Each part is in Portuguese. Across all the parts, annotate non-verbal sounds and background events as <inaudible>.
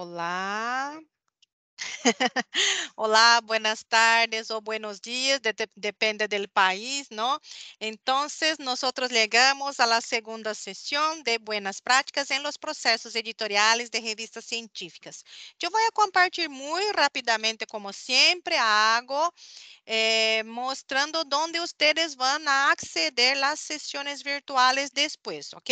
Olá. <laughs> Hola, buenas tardes o buenos días, depende del país, ¿no? Entonces, nosotros llegamos a la segunda sesión de buenas prácticas en los procesos editoriales de revistas científicas. Yo voy a compartir muy rápidamente, como siempre hago, eh, mostrando dónde ustedes van a acceder las sesiones virtuales después, ¿ok?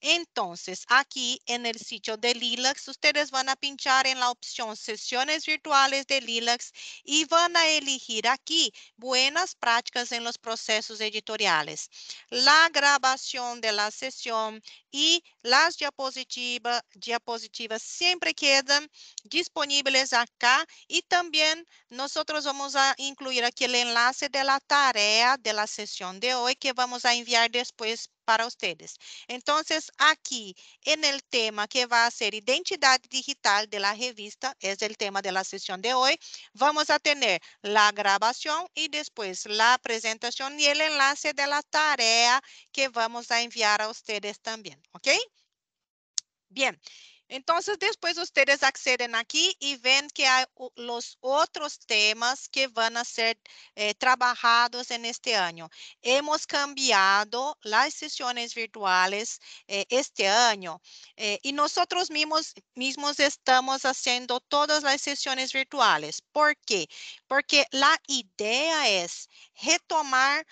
Entonces, aquí en el sitio de Lilacs, ustedes van a pinchar en la opción sesiones virtuales virtuales de LILACs e van a elegir aqui buenas práticas em los processos editoriales, la grabación de la sesión y las diapositivas, diapositivas siempre quedan disponibles acá y también nosotros vamos a incluir aquí el enlace de la tarea de la sesión de hoy que vamos a enviar después para vocês. Então, aqui, no tema que vai ser identidade digital de la revista, é o tema de la de hoje. vamos a tener e depois a apresentação e o enlace de la tarea que vamos a enviar a vocês também. ¿ok? Bem. Então, depois, vocês acceden aqui e veem que há os outros temas que vão ser eh, neste ano. Hemos cambiado as sessões virtuales eh, este ano eh, nós mesmos estamos fazendo todas as sessões virtuales. ¿Por quê? Porque a ideia é retomar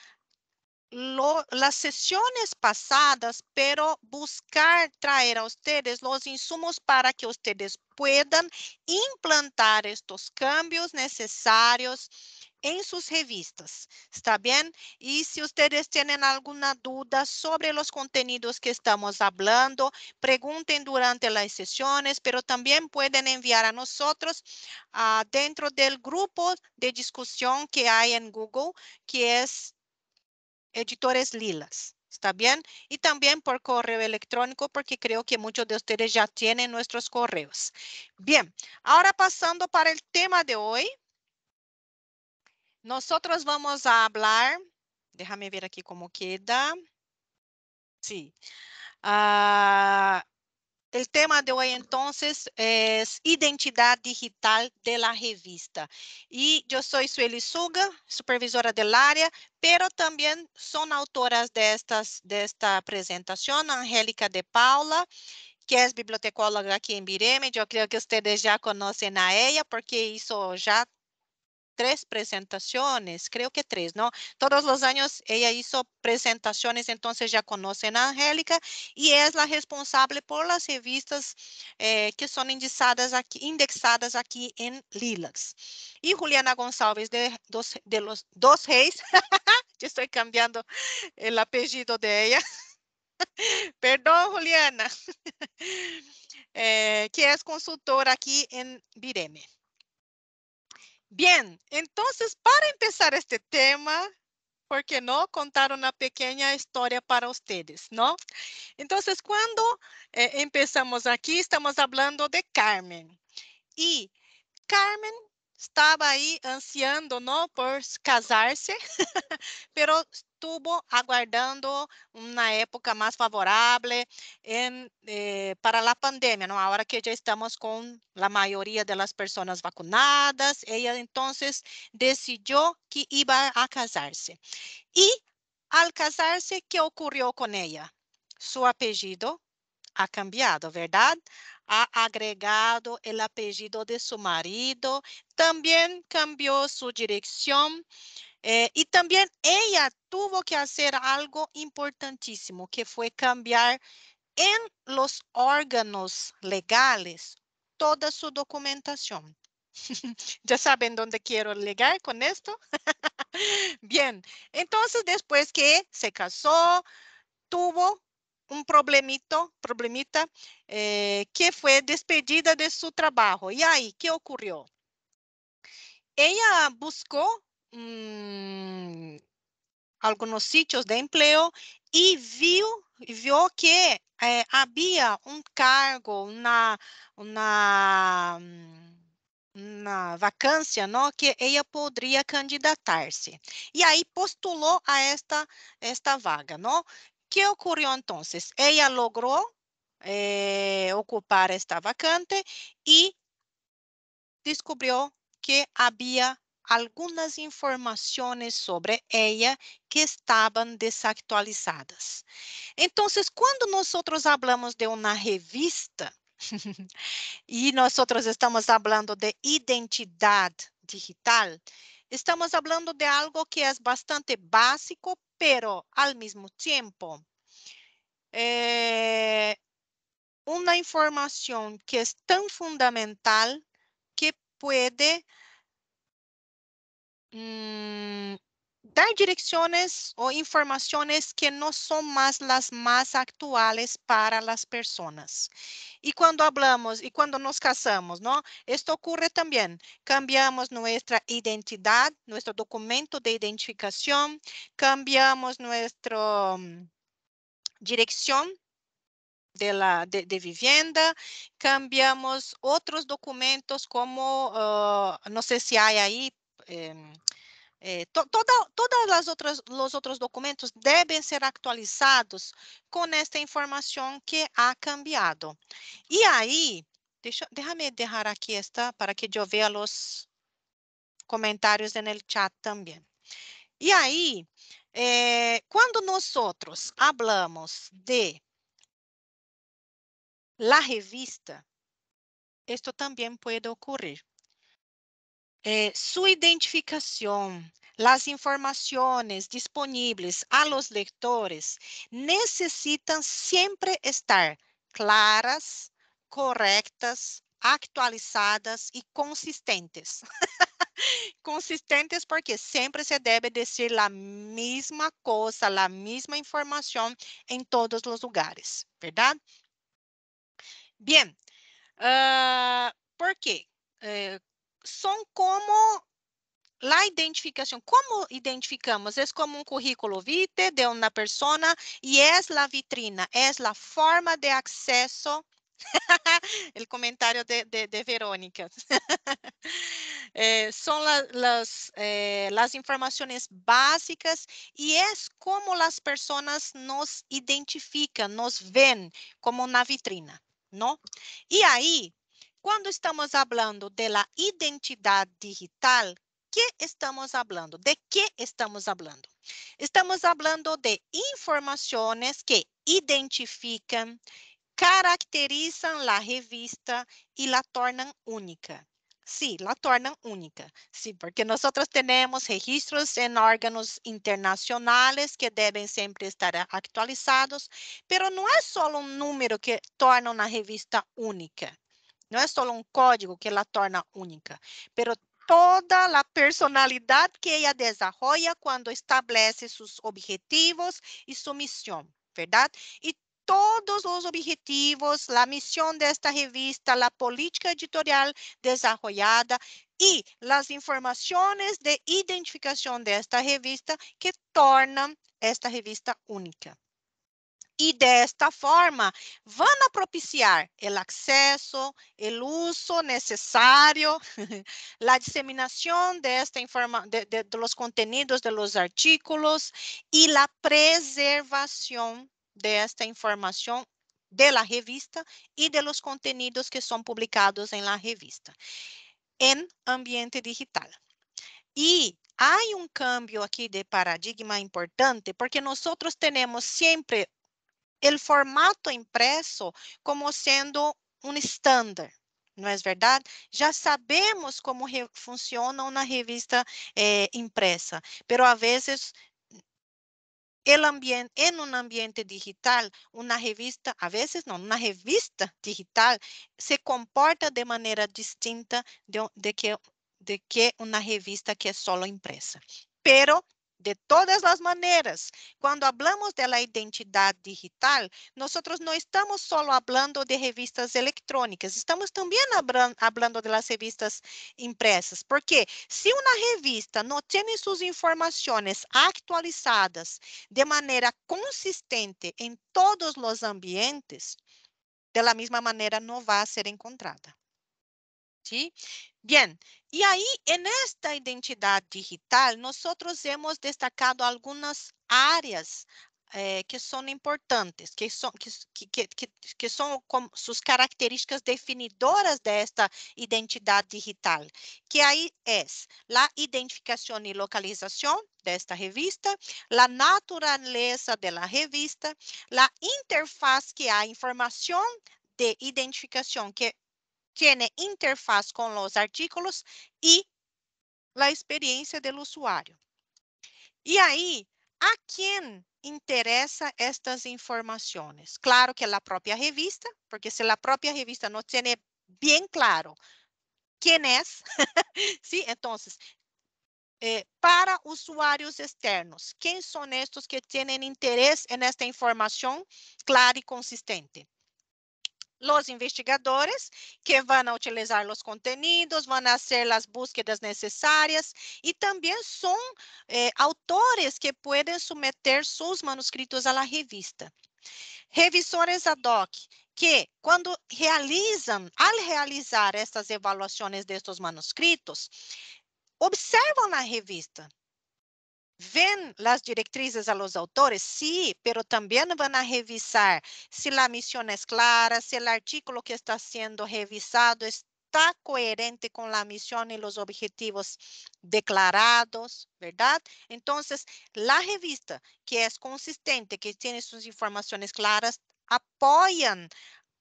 las sesiones pasadas, pero buscar traer a ustedes los insumos para que ustedes puedan implantar estos cambios necesarios en sus revistas, ¿está bien? Y si ustedes tienen alguna duda sobre los contenidos que estamos hablando, pregunten durante las sesiones, pero también pueden enviar a nosotros ah, dentro del grupo de discusión que hay en Google, que es editores lilas. ¿Está bien? Y también por correo electrónico, porque creo que muchos de ustedes ya tienen nuestros correos. Bien, ahora pasando para el tema de hoy. Nosotros vamos a hablar, déjame ver aquí cómo queda. Sí. Ah, El tema de hoy entonces es é identidad digital de la revista. Y yo soy Sueli Suga, supervisora del área, pero también son autoras de, estas, de esta presentación, Angélica de Paula, que é bibliotecóloga aqui em Bireme, eu creio que vocês já conhecem a ela, porque isso já tres presentaciones, creo que tres, ¿no? Todos los años ella hizo presentaciones, entonces ya conocen a Angélica y es la responsable por las revistas eh, que son indexadas aquí, indexadas aquí en Lilacs. Y Juliana González de, dos, de los Dos Reis, <laughs> yo estoy cambiando el apellido de ella. <laughs> Perdón, Juliana, <laughs> eh, que es consultora aquí en Vireme. Bien, entonces para empezar este tema, ¿por qué no contar una pequeña historia para ustedes, no? Entonces, cuando eh, empezamos aquí, estamos hablando de Carmen. Y Carmen estava aí ansiando, não né, Por casar-se, <laughs> pero estuvo aguardando uma época mais favorável eh, para a pandemia, Agora que já estamos com a maioria das pessoas vacunadas, ela então decidiu que iba a E ao al se que ocorreu com ela? Su apelido ha cambiado, verdade? ha agregado el apellido de su marido, también cambió su dirección eh, y también ella tuvo que hacer algo importantísimo, que fue cambiar en los órganos legales toda su documentación. <laughs> ¿Ya saben dónde quiero llegar con esto? <laughs> Bien, entonces después que se casó, tuvo um problemito, problemita eh, que foi despedida de trabalho. E aí, o que ocorreu? Ella buscou mmm, alguns sitios de emprego e viu, viu que eh, um cargo, na na na vacância não, que ela poderia candidatar-se. E aí postulou a esta, esta vaga. Não? que ocorreu então? Ela logrou eh, ocupar esta vacante e descobriu que havia algumas informações sobre ela que estavam desactualizadas. Então, quando nós falamos de uma revista, e <laughs> nós estamos falando de identidade digital, estamos falando de algo que é bastante básico pero al mismo tiempo eh, una información que es tan fundamental que puede mm, dar direcciones o informaciones que no son más las más actuales para las personas. Y cuando hablamos y cuando nos casamos, ¿no? Esto ocurre también. Cambiamos nuestra identidad, nuestro documento de identificación, cambiamos nuestra mm, dirección de, la, de, vivienda, cambiamos otros documentos como, ah, no sé si hay ahí, eh, Eh, to, toda, todas as outras os outros documentos devem ser atualizados com esta informação que ha cambiado. E aí, deixa, me deixar aqui esta para que eu veja os comentários no chat também e eh, aí quando nós outros hablamos de la revista, isto também pode ocorrer eh, su identificación, las informaciones disponibles a los lectores necesitan siempre estar claras, correctas, actualizadas e consistentes. <laughs> consistentes porque sempre se deve dizer a mesma coisa, a mesma informação em todos os lugares, verdade? Bem, uh, ah, por quê? Uh, eh, são como a identificação, como identificamos? é como um currículo vitae de uma persona e é a vitrina, é a forma de acesso. O <laughs> comentário de, de, de as <laughs> eh, la, eh, básicas e é como as pessoas nos identificam, nos veem como na vitrina, E aí, quando estamos falando da identidade digital, que estamos falando? De que estamos falando? Estamos falando de informações que identificam, caracterizam a revista e la tornam única. Sí, la tornam única. Sí, porque nós temos registros em órgãos internacionais que devem sempre estar atualizados. Mas não é só um número que torna a revista única. Não é só um código que ela torna única, pero toda a personalidade que ela desarrolla quando establece seus objetivos e sua missão, verdade? E todos os objetivos, a missão desta revista, a política editorial desarrollada e as informações de identificação desta revista que tornam esta revista única e desta forma vão propiciar o acesso, o uso necessário, <laughs> a disseminação desta informa, de, de, de los contenidos, de los artículos e a preservação desta informação de la revista e de los contenidos que são publicados em la revista, em ambiente digital. E há um cambio aqui de paradigma importante, porque nós temos sempre o formato impresso como sendo um estándar, não é verdade? Já sabemos como funciona uma revista eh, impressa, pero a vezes el ambiente, en un ambiente digital, una revista, a veces no, una revista digital se comporta de manera distinta de, de, que, de que una revista que es é solo impresa. Pero de todas as maneiras, quando hablamos de la identidad digital, nosotros no estamos solo hablando de revistas electrónicas, estamos también hablando de las revistas impresas, porque si una revista no tiene sus informaciones actualizadas de manera consistente en todos los ambientes, de la misma manera no va a ser encontrada. ¿sí? Bien, y ahí en esta identidad digital nosotros hemos destacado algunas áreas eh, que são importantes, que são, que, que, que, que são como suas características definidoras desta identidade digital, que aí é a identificação e localização desta revista, a natureza da revista, a interface que a informação de identificação que tiene interfaz con los artículos y la experiencia del usuario. Y ahí, ¿a quién interesa estas informaciones? Claro que la propia revista, porque si la propia revista no tiene bien claro quién es, <laughs> ¿sí? Entonces, eh, para usuarios externos, ¿quién son estos que tienen interés en esta información clara y consistente? los investigadores que van a utilizar los contenidos, van a hacer las búsquedas necesarias y también son eh, autores que pueden someter sus manuscritos a la revista. Revisores ad hoc, que quando realizam, ao realizar estas avaliações destes manuscritos, observam na revista ven las directrices a los autores, sí, pero también van a revisar si la misión es clara, si el artículo que está siendo revisado está coherente con la misión y los objetivos declarados, ¿verdad? Entonces, la revista que es consistente, que tiene sus informaciones claras, apoyan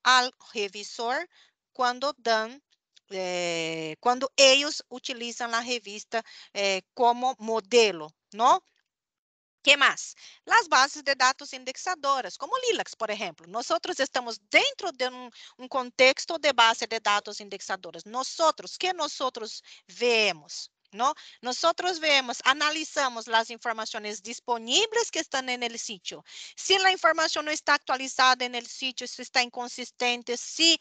al revisor cuando dan Eh, quando eles utilizam a revista eh, como modelo, não? que mais? As bases de dados indexadoras, como Lilacs, por exemplo. Nós estamos dentro de um, um contexto de base de dados indexadoras. Nós, que nós vemos? ¿no? Nosotros vemos, analizamos las informaciones disponibles que están en el sitio. Si la información no está actualizada en el sitio, si está inconsistente, si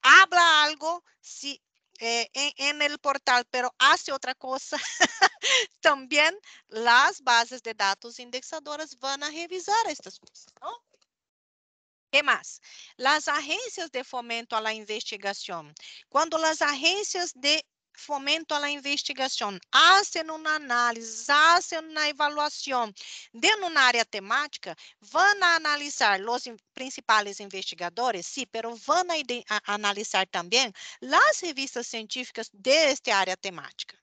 habla algo, si eh, en, en, el portal, pero hace otra cosa, <laughs> también las bases de datos indexadoras van a revisar estas cosas, ¿no? ¿Qué más? Las agencias de fomento a la investigación. Cuando las agencias de fomento a investigação, hacen uma análise, hacen uma avaliação dentro na área temática, vão analisar os principais investigadores, sim, sí, vão analisar também as revistas científicas desta área temática,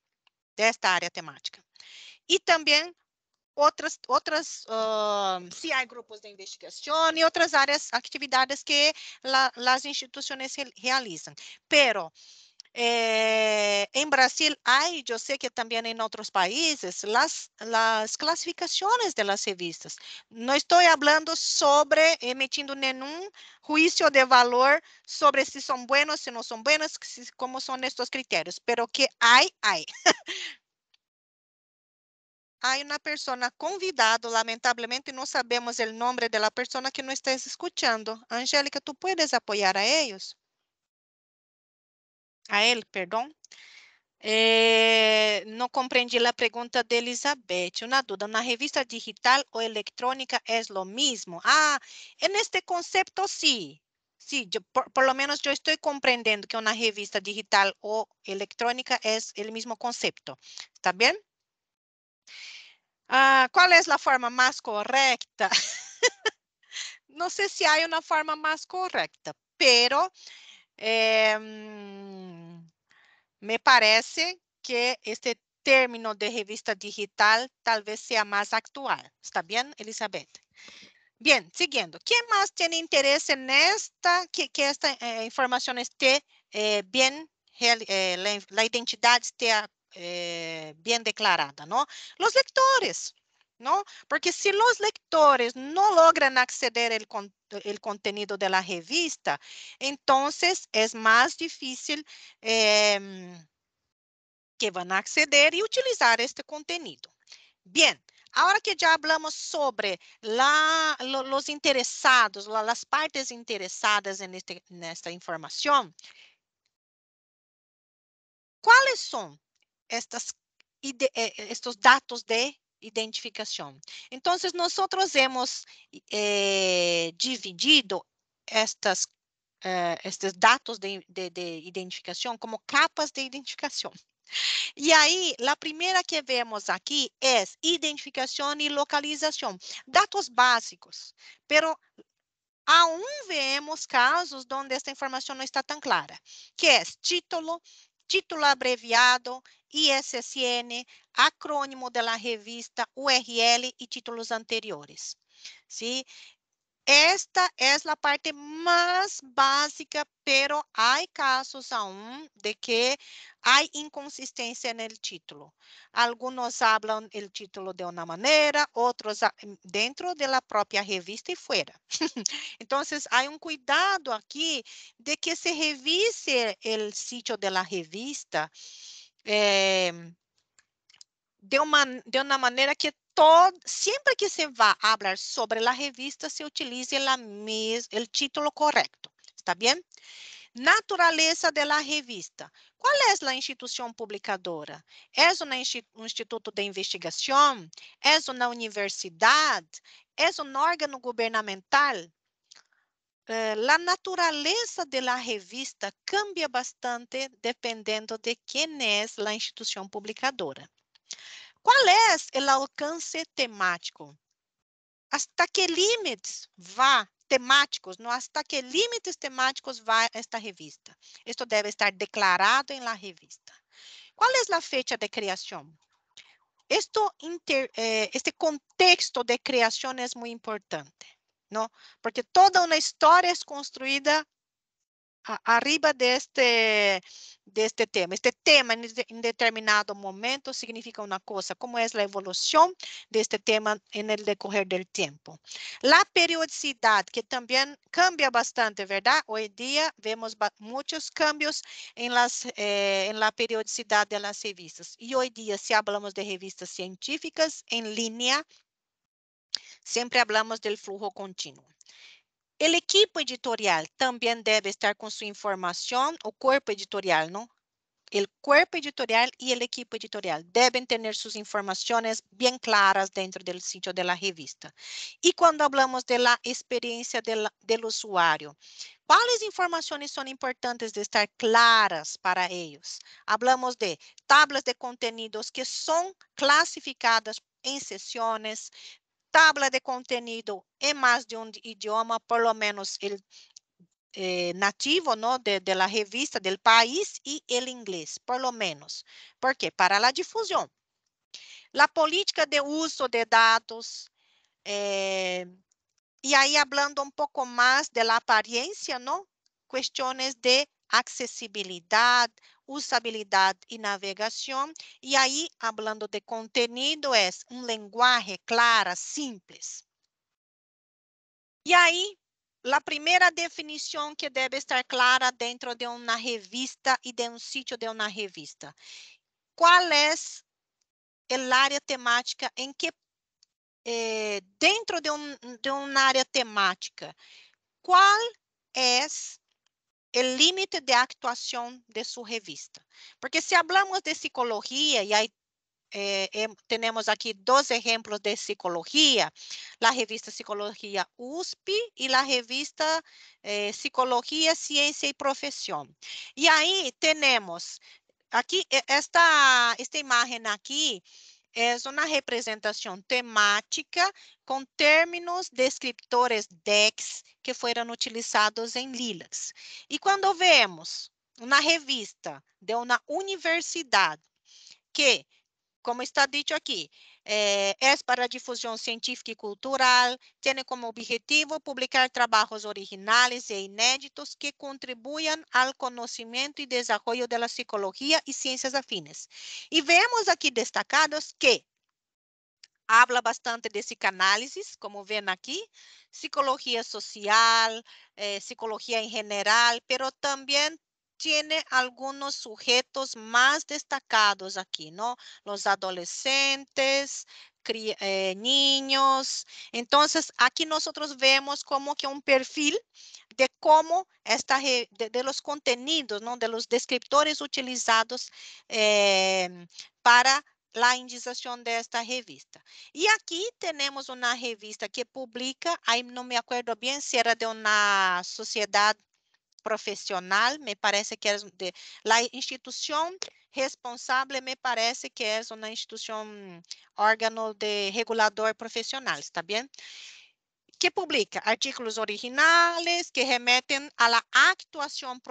desta área temática. E também outras, outras uh, ah, se há grupos de investigação e outras áreas, atividades que la, as instituições realizam. Pero eh, Brasil ai, eu sei que também em outros países, las, las clasificaciones de las revistas. Não estou falando sobre emitindo nenhum juízo de valor sobre si são buenos, si não são buenos, si, são estes critérios. criterios, pero que ai, ai, Há <laughs> uma pessoa convidada, lamentavelmente não sabemos o nome da pessoa que não está escutando. Angélica, tu puedes apoiar a eles? a él, perdón. Eh, no comprendí la pregunta de Elizabeth. Una duda. ¿Una revista digital o electrónica es lo mismo? Ah, en este concepto Sí. Sí, por, lo menos yo estoy comprendiendo que una revista digital o electrónica es el mismo concepto. ¿Está bien? Ah, ¿Cuál es la forma más correcta? <laughs> no sé si hay una forma más correcta, pero eh, mm, me parece que este término de revista digital tal vez sea más actual. ¿Está bien, Elizabeth? Bien, siguiendo. ¿Quién más tiene interés en esta, que, esta eh, información esté eh, bien, la, identidad esté bien declarada, ¿no? Los lectores. ¿no? Porque si los lectores no logran acceder el, el contenido de la revista, entonces es más difícil em, que van a acceder y utilizar este contenido. Bien, Ahora que ya hablamos sobre la, los interesados, las partes interesadas este, en, esta información, ¿cuáles son estas, eh, estos datos de identificação. Então, nós temos eh, dividido estas, dados eh, de, de, de como capas de identificação. E aí, a primeira que vemos aqui é identificação e localização, dados básicos. Pero aún vemos casos onde esta informação não está tão clara, que é título, título abreviado, ISSN, acrônimo da revista, URL e títulos anteriores. Sim? Esta é a parte mais básica, pero há casos aún de que há inconsistência no título. Alguns falam o título de uma maneira, outros dentro da própria revista e fora. então, há um cuidado aqui de que se revise o sítio da revista eh, de, uma, de uma maneira que todo, sempre que se vai falar sobre a revista, se utilize o título correto, ¿Está bem? Naturaleza de la revista. Qual é a instituição publicadora? É um instituto de investigação? É uma universidade? É um órgão gubernamental? Eh, a natureza naturaleza de la revista cambia bastante dependendo de quem é a instituição publicadora. Qual é o alcance temático? Hasta que limites vá temáticos, no hasta que limites temáticos vai esta revista? Isto deve estar declarado em la revista. Qual é a fecha de criação? Eh, este contexto de criação é muito importante, não? Porque toda uma história é construída arriba de este, de este tema. Este tema en, determinado momento significa una cosa, como es la evolución de este tema en el decorrer del tiempo. La periodicidad, que también cambia bastante, ¿verdad? Hoy día vemos muchos cambios en, las, eh, en la periodicidad de las revistas. Y hoy día, si hablamos de revistas científicas en línea, siempre hablamos del flujo continuo. El equipo editorial también debe estar con su información o cuerpo editorial, ¿no? El cuerpo editorial y el equipo editorial deben tener sus informaciones bien claras dentro del sitio de la revista. Y cuando hablamos de la experiencia del, usuario, ¿cuáles informaciones son importantes de estar claras para ellos? Hablamos de tablas de contenidos que son clasificadas en sesiones, tabla de contenido em mais de um idioma, pelo menos ele eh, nativo não, né, de, de, la revista del país e el inglês, por lo menos. ¿Por quê? Para la difusão, La política de uso de dados Eh, aí, ahí hablando um pouco mais de la né, questões de acessibilidade usabilidad y navegación. Y ahí, hablando de contenido, es é un lenguaje clara, simples. E aí, a primeira definição que deve estar clara dentro de uma revista e de um sítio de uma revista. Qual é a área temática em que, eh, dentro de, de uma área temática, qual é el límite de actuación de su revista. Porque si hablamos de psicología, y hay, eh, em, tenemos aquí dos ejemplos de psicología, la revista Psicología USP y la revista eh, Psicología, Ciencia y Profesión. Y ahí tenemos, aquí, e, esta, esta imagen aquí, é uma representação temática com términos descriptores DEX que foram utilizados em Lilas. E quando vemos uma revista de uma universidade que, como está dito aqui, é para difusão científica e cultural, tem como objetivo publicar trabalhos originais e inéditos que contribuam ao conhecimento e desenvolvimento da psicologia e ciências afines. E vemos aqui destacados que habla bastante de psicanálise, como ven aqui, psicologia social, eh, psicologia em geral, pero também tiene algunos sujetos más destacados aquí, ¿no? Los adolescentes, eh, niños. Entonces, aquí nosotros vemos como que un perfil de cómo esta, de, los contenidos, ¿no? De los descriptores utilizados em, para la indización de esta revista. Y aquí tenemos una revista que publica, ahí no me acuerdo bien si era de una sociedad profissional me parece que é de la instituição responsável, me parece que é uma instituição órgão de regulador profissional, está bem? que publica artículos originales que remetem a la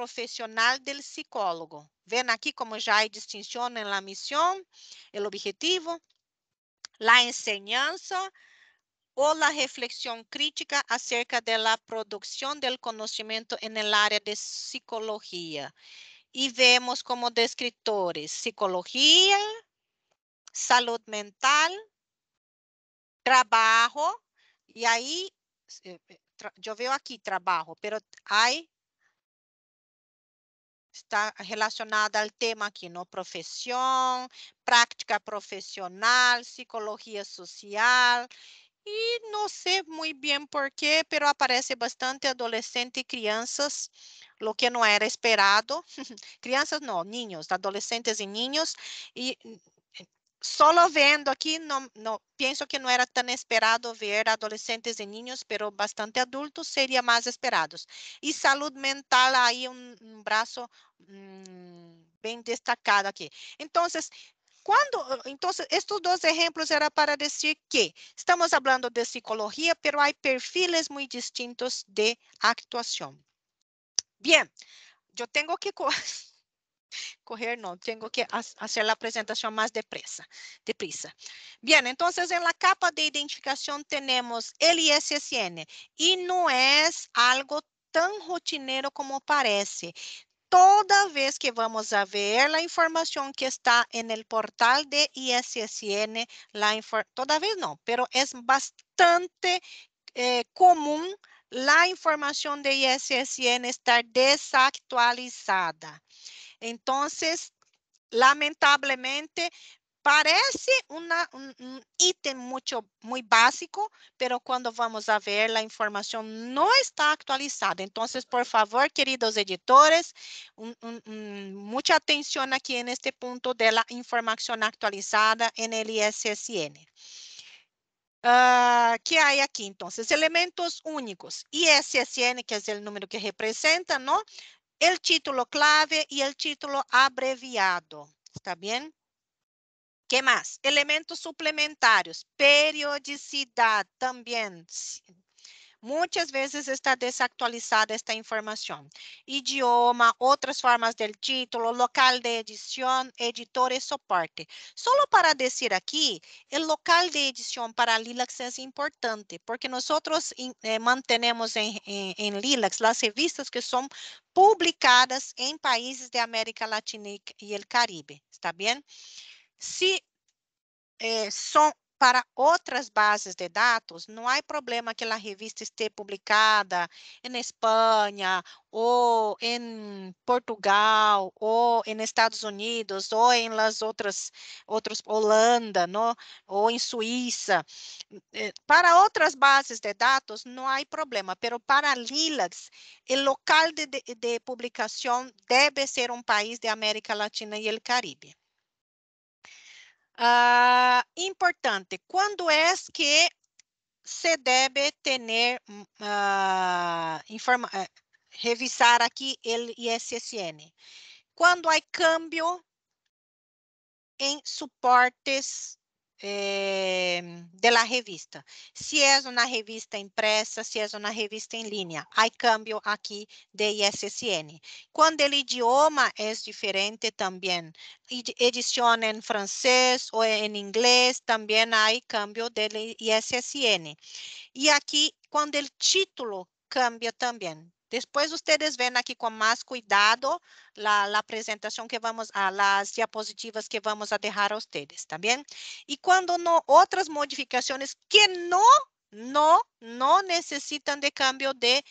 profissional do del psicólogo. Ven aqui como já há distinção na la o objetivo, la enseñanza, o la reflexión crítica acerca de la producción del conocimiento en el área de psicología. Y vemos como descriptores psicología, salud mental, trabajo, y ahí, eh, eh, yo veo aquí trabajo, pero hay, está relacionada al tema aquí, ¿no? Profesión, práctica profesional, psicología social, y no sé muy bien por qué, pero aparece bastante adolescente y crianzas, lo que no era esperado. <laughs> crianzas no, niños, adolescentes y niños. Y mm, eh, solo viendo aquí, no, no, pienso que no era tan esperado ver adolescentes y niños, pero bastante adultos sería más esperados. Y salud mental, ahí un, brazo mm, bien destacado aquí. entonces Quando, ah, então, estes dois exemplos era para dizer que estamos falando de psicologia, pero hay perfiles muy distintos de actuación. Bien, yo tengo que co <laughs> não, no, tengo que hacer la presentación mais depressa, depressa. Bien, entonces en la capa de identificación tenemos el e não é algo tão rotineiro como parece. toda vez que vamos a ver la información que está en el portal de ISSN, la toda vez no, pero es bastante eh, común la información de ISSN estar desactualizada. Entonces, lamentablemente, Parece una, un, un, ítem mucho, muy básico, pero cuando vamos a ver la información no está actualizada. Entonces, por favor, queridos editores, un, mucha atención aquí en este punto de la información actualizada en el ISSN. Uh, ah, que há aqui, então, elementos únicos. ISSN, que é o número que representa, não? O título clave e o título abreviado. Está bem? que mais? Elementos suplementários, periodicidade também, muitas vezes está desactualizada esta informação, Idioma, outras formas do título, local de edição, editor e soporte. Só para dizer aqui, o local de edição para Lilacs é importante, porque nós eh, em en, en, Lilacs revistas que são publicadas em países de América Latina e o Caribe. ¿Está bem? Se é, são para outras bases de dados, não há problema que a revista esteja publicada em Espanha, ou em Portugal, ou em Estados Unidos, ou em las outras, outros, Holanda, não, ou em Suíça. É, para outras bases de dados, não há problema, pero para Lilacs, o local de, de, de publicação deve ser um país de América Latina e o Caribe. Ah, importante, quando é que se deve ter ah, eh, revisar aqui o ISSN? Quando há câmbio em suportes eh, de la revista. Si es una revista impresa, si es una revista en línea, hay cambio aquí de ISSN. Cuando el idioma es diferente también, edición en francés o en inglés, también hay cambio del ISSN. Y aquí, cuando el título cambia também. Después ustedes ven aquí con más cuidado la, presentación que vamos a las diapositivas que vamos a dejar a ustedes, también. Y cuando no, otras modificaciones que no, no, no necesitan de cambio de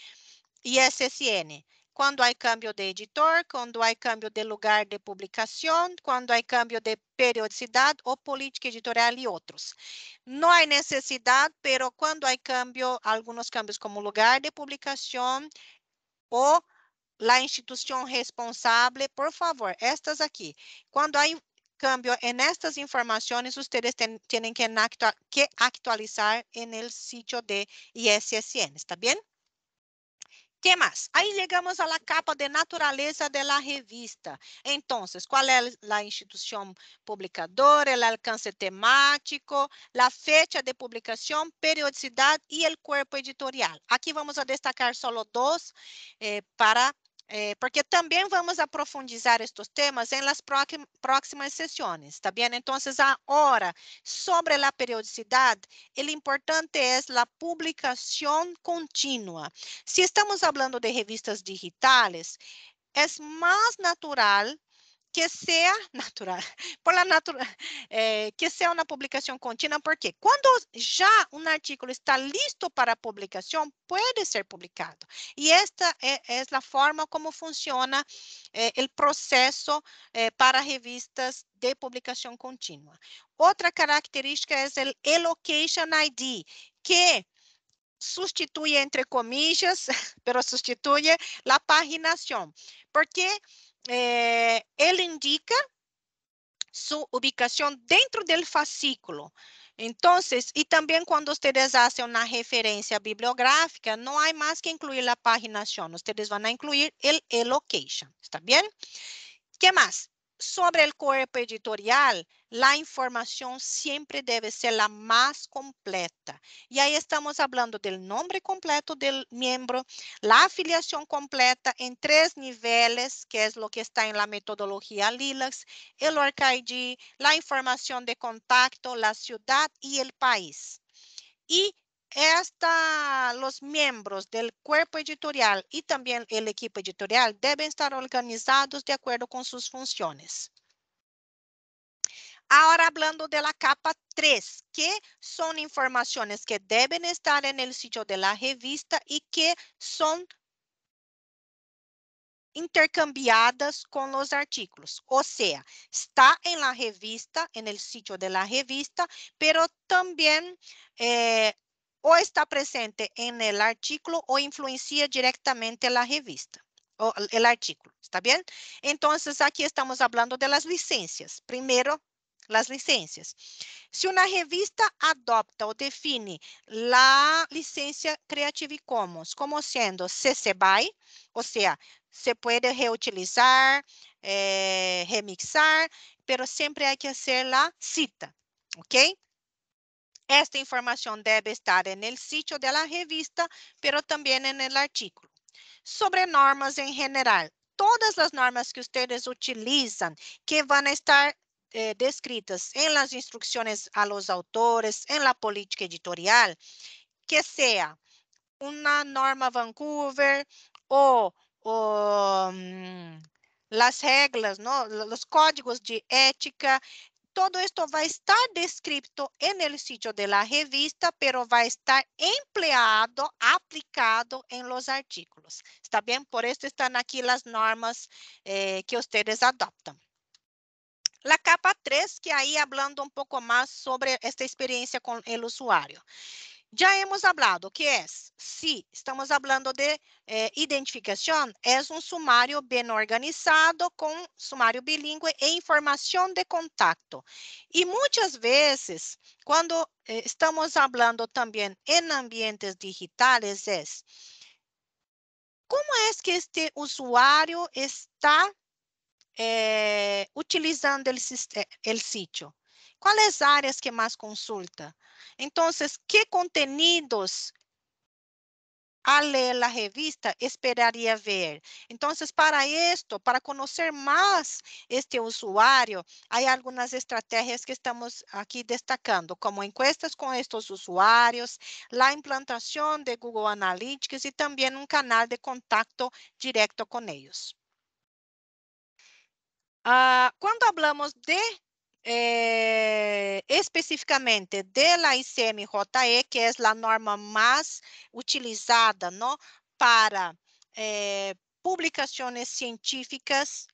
ISSN cuando hay cambio de editor, cuando hay cambio de lugar de publicación, cuando hay cambio de periodicidad o política editorial y otros. No hay necesidad, pero cuando hay cambio, algunos cambios como lugar de publicación, ou la instituição responsável, por favor, estas aqui. Quando há cambio en estas informações, vocês têm que, actualizar en el sitio de ISSN, ¿está bem? que mais? Aí chegamos a la capa de natureza de la revista. Então, qual é a instituição publicadora, é o alcance temático, A fecha de publicação? Periodicidade? E o cuerpo editorial? Aqui vamos a destacar só dois eh, para eh, porque também vamos aprofundizar estes temas em las próximas sessões, tá bem? Então, agora, sobre a periodicidade, o importante é a publicação continua. Si estamos falando de revistas digitais, é mais natural que sea natural, <laughs> por la eh, que sea una publicación continua, porque cuando ya un artículo está listo para publicación, puede ser publicado. Y esta es, es la forma como funciona eh, el proceso eh, para revistas de publicación continua. Otra característica es el Elocation ID, que sustituye entre comillas, <laughs> pero sustituye la paginación, porque eh, ele indica sua ubicação dentro do fascículo. Então, e também quando vocês fazem uma referência bibliográfica, não há mais que incluir a paginação. Vocês vão incluir o e-location. ¿Está O Que mais? Sobre o corpo editorial, la información siempre debe ser la más completa. Y ahí estamos hablando del nombre completo del miembro, la afiliación completa en tres niveles, que es lo que está en la metodología LILAX, el ORCID, la información de contacto, la ciudad y el país. Y esta, los miembros del cuerpo editorial y también el equipo editorial deben estar organizados de acuerdo con sus funciones. Agora, falando de la capa 3, que são informações que devem estar no el sitio de la revista e que são intercambiadas com os artículos. Ou seja, está em la revista, em el sitio de la revista, pero también eh, o está presente en el artículo o influencia directamente la revista. O el artículo, ¿está bien? Entonces, aquí estamos hablando de las licencias. Primero, as licenças. Se uma revista adopta ou define a licença Creative Commons como sendo CC BY, ou seja, se pode reutilizar, eh, remixar, mas sempre há que fazer a cita, ¿ok? Esta informação deve estar no sítio da revista, mas também no artículo. Sobre normas em geral, todas as normas que vocês utilizam, que vão estar eh, descritas em las instrucciones a los autores, en la política editorial, que sea una norma Vancouver ou o um, mm, las reglas, los códigos de ética, todo esto vai estar descrito en el sitio de la revista, pero vai estar empleado, aplicado en los artículos. ¿Está bem? Por esto están aquí las normas eh, que ustedes adoptan. La capa 3, que aí hablando um pouco mais sobre esta experiência com o usuário já hemos hablado que é si estamos hablando de eh, é um sumário bem organizado com sumário bilingüe e informação de contacto. e muitas vezes quando eh, estamos hablando também em ambientes digitais é como é que este usuário está eh, utilizando o sítio? quais as áreas que mais consulta? Então, que contenidos a leer a revista esperaria ver. Então, para isto, para conhecer mais este usuário há algumas estratégias que estamos aqui destacando, como encuestas com estes usuários a implantação de Google Analytics e também um canal de contato direto com eles. Ah, quando falamos de eh, específicamente de la ICMJE, que é a norma mais utilizada ¿no? para eh, científicas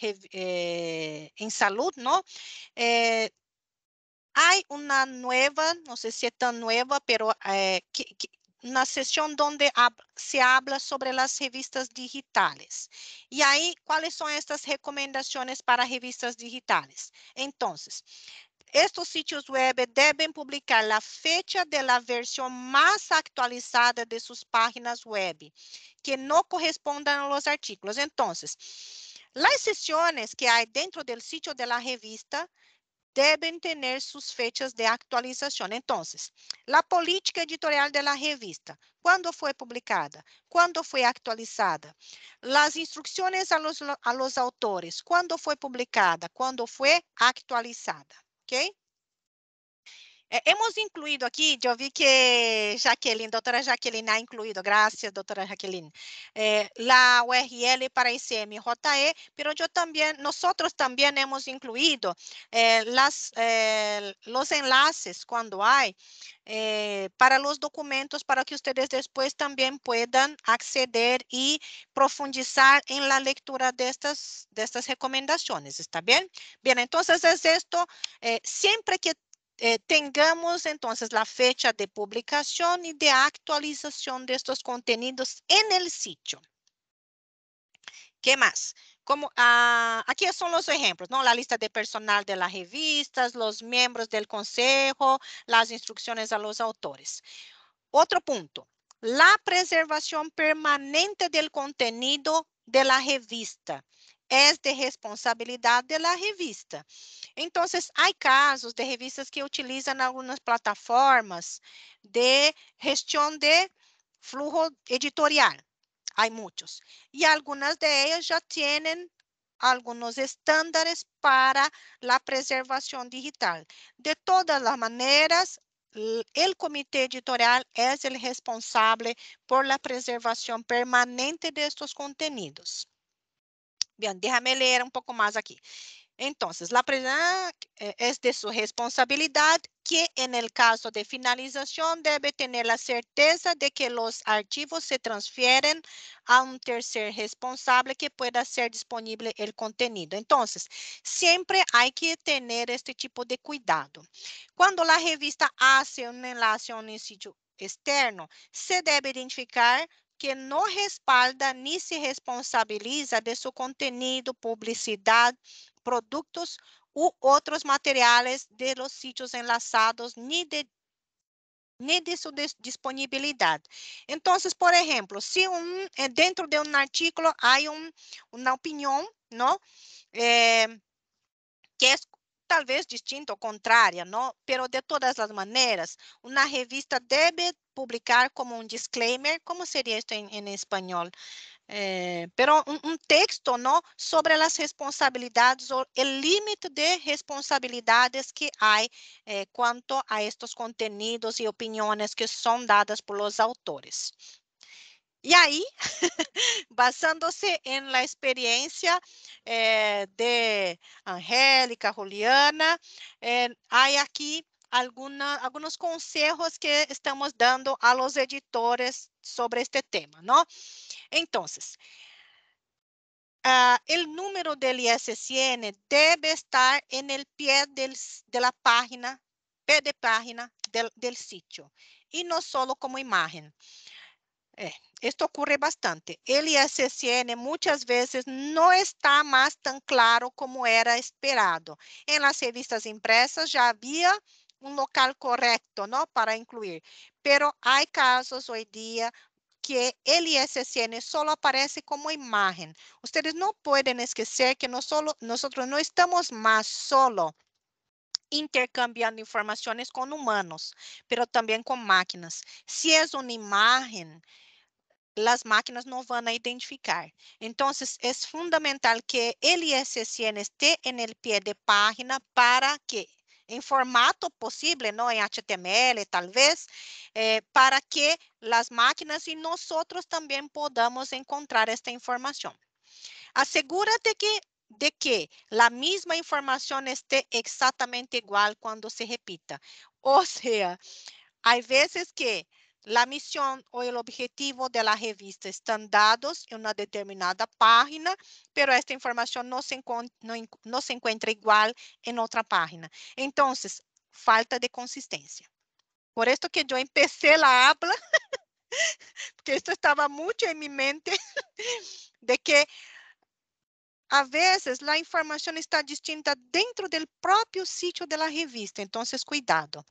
eh, saúde, não, ¿no? Eh, hay una nueva, no sé si es tan nueva, eh, que, na sessão onde se habla sobre as revistas digitais. E aí, quais são estas recomendações para revistas digitais? Então, estes sitios web devem publicar a fecha da versão mais atualizada de suas páginas web, que não correspondam aos artículos. Então, as sessões que há dentro do sítio da revista deben ter suas fechas de atualização. Então, a política editorial de la revista, quando foi publicada? quando foi atualizada, as instruções a los, a los autores, quando foi publicada? quando foi atualizada, ¿Ok? É, hemos incluído aqui, eu vi que Jaqueline, doctora Jaqueline, ha incluído, gracias doctora Jaqueline, eh, la URL para ICMJE, pero yo también, nosotros también hemos incluido eh, las, eh, los enlaces quando hay eh, para los documentos para que ustedes después también puedan acceder y profundizar en la lectura de estas, de estas recomendaciones, ¿está bien? Bien, entonces es esto, siempre que Eh, tengamos entonces la fecha de publicación y de actualización de estos contenidos en el sitio. ¿Qué más? Ah, aquí son los ejemplos, ¿no? La lista de personal de las revistas, los miembros del consejo, las instrucciones a los autores. Otro punto, la preservación permanente del contenido de la revista. Es de responsabilidad de la revista. Então, há casos de revistas que utilizam algumas plataformas de gestão de flujo editorial. Há muitos. E algumas de elas já têm alguns estándares para a preservação digital. De todas as maneiras, o comitê editorial é o responsável por la preservação permanente de conteúdos. Bem, Bien, déjame leer um pouco mais aqui. Entonces, la presa eh, es de su responsabilidad que en el caso de finalización debe tener la certeza de que los archivos se transfieren a un tercer responsable que pueda ser disponible el contenido. Entonces, siempre hay que tener este tipo de cuidado. Cuando la revista hace un enlace a un sitio externo, se debe identificar que no respalda ni se responsabiliza de su contenido, publicidad, productos u otros materiales de los sitios enlazados ni de, ni de su disponibilidad. Entonces, por ejemplo, si un, eh, dentro de un artículo hay un, una opinión, ¿no? Eh, que es talvez distinta ou contrária, não? Pero de todas as maneiras, uma revista deve publicar como um disclaimer, como seria isso em espanhol? Mas eh, pero texto não, sobre as responsabilidades ou o limite de responsabilidades que há eh, a estes contenidos e opiniões que são dadas pelos autores. E aí, <laughs> basando-se la experiência eh, de Angélica, Juliana, há eh, aqui alguna, alguns consejos que estamos dando a los editores sobre este tema, não? Entonces, uh, número do ISSN deve estar no el pie del, de la página, pie de página del, del sitio não no solo como imagen. Eh, esto ocurre bastante. El ISSN muchas veces no está mais tan claro como era esperado. En las revistas impresas ya había um local correto, não, Para incluir. Pero há casos em dia que o LSCN só aparece como imagen. Vocês não podem esquecer que nós não estamos mais solo intercambiando informações com humanos, pero também con máquinas. Se é uma imagem, las máquinas não van a identificar. Então, é fundamental que o LSCN esteja en el pie de página para que em formato possível, não em HTML talvez, eh, para que as máquinas e nós também podamos encontrar esta informação. Asegúrate que, de que a mesma informação esté exatamente igual quando se repita. Ou seja, há vezes que La misión o el objetivo de la revista están dados en una determinada página, pero esta información no se, no, no se encuentra igual en otra página. Entonces, falta de consistencia. Por esto que yo empecé la habla, porque <laughs> esto estaba mucho en mi mente, <laughs> de que a veces la información está distinta dentro del propio sitio de la revista, entonces cuidado.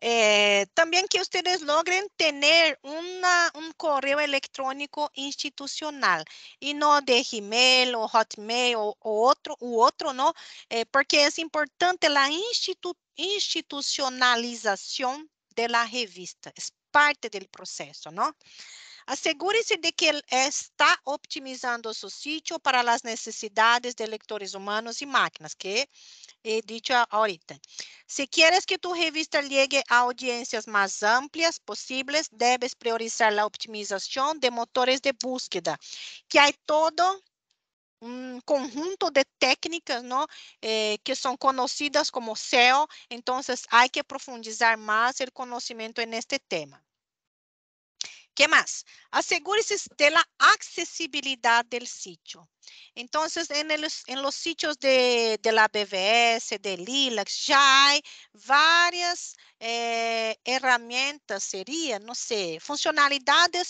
Eh, también que ustedes logren tener una, un correo electrónico institucional y no de Gmail o Hotmail o, o otro, u otro, ¿no? Eh, porque es importante la institu institucionalización de la revista, es parte del proceso, ¿no? Asegúrese de que está optimizando seu sítio para as necessidades de leitores humanos e máquinas, que he dicho ahorita. se quieres que tu revista llegue a audiencias más amplias posibles, debes priorizar la optimización de motores de búsqueda, que hay todo um conjunto de técnicas ¿no? Eh, que são conhecidas como SEO, então, há que profundizar mais o conhecimento neste tema que mais Asegúrese de la accesibilidad del sitio. Então, en, los sitios de, de, la BBS, de Lilac, já há várias eh, herramientas, sería, no sé, funcionalidades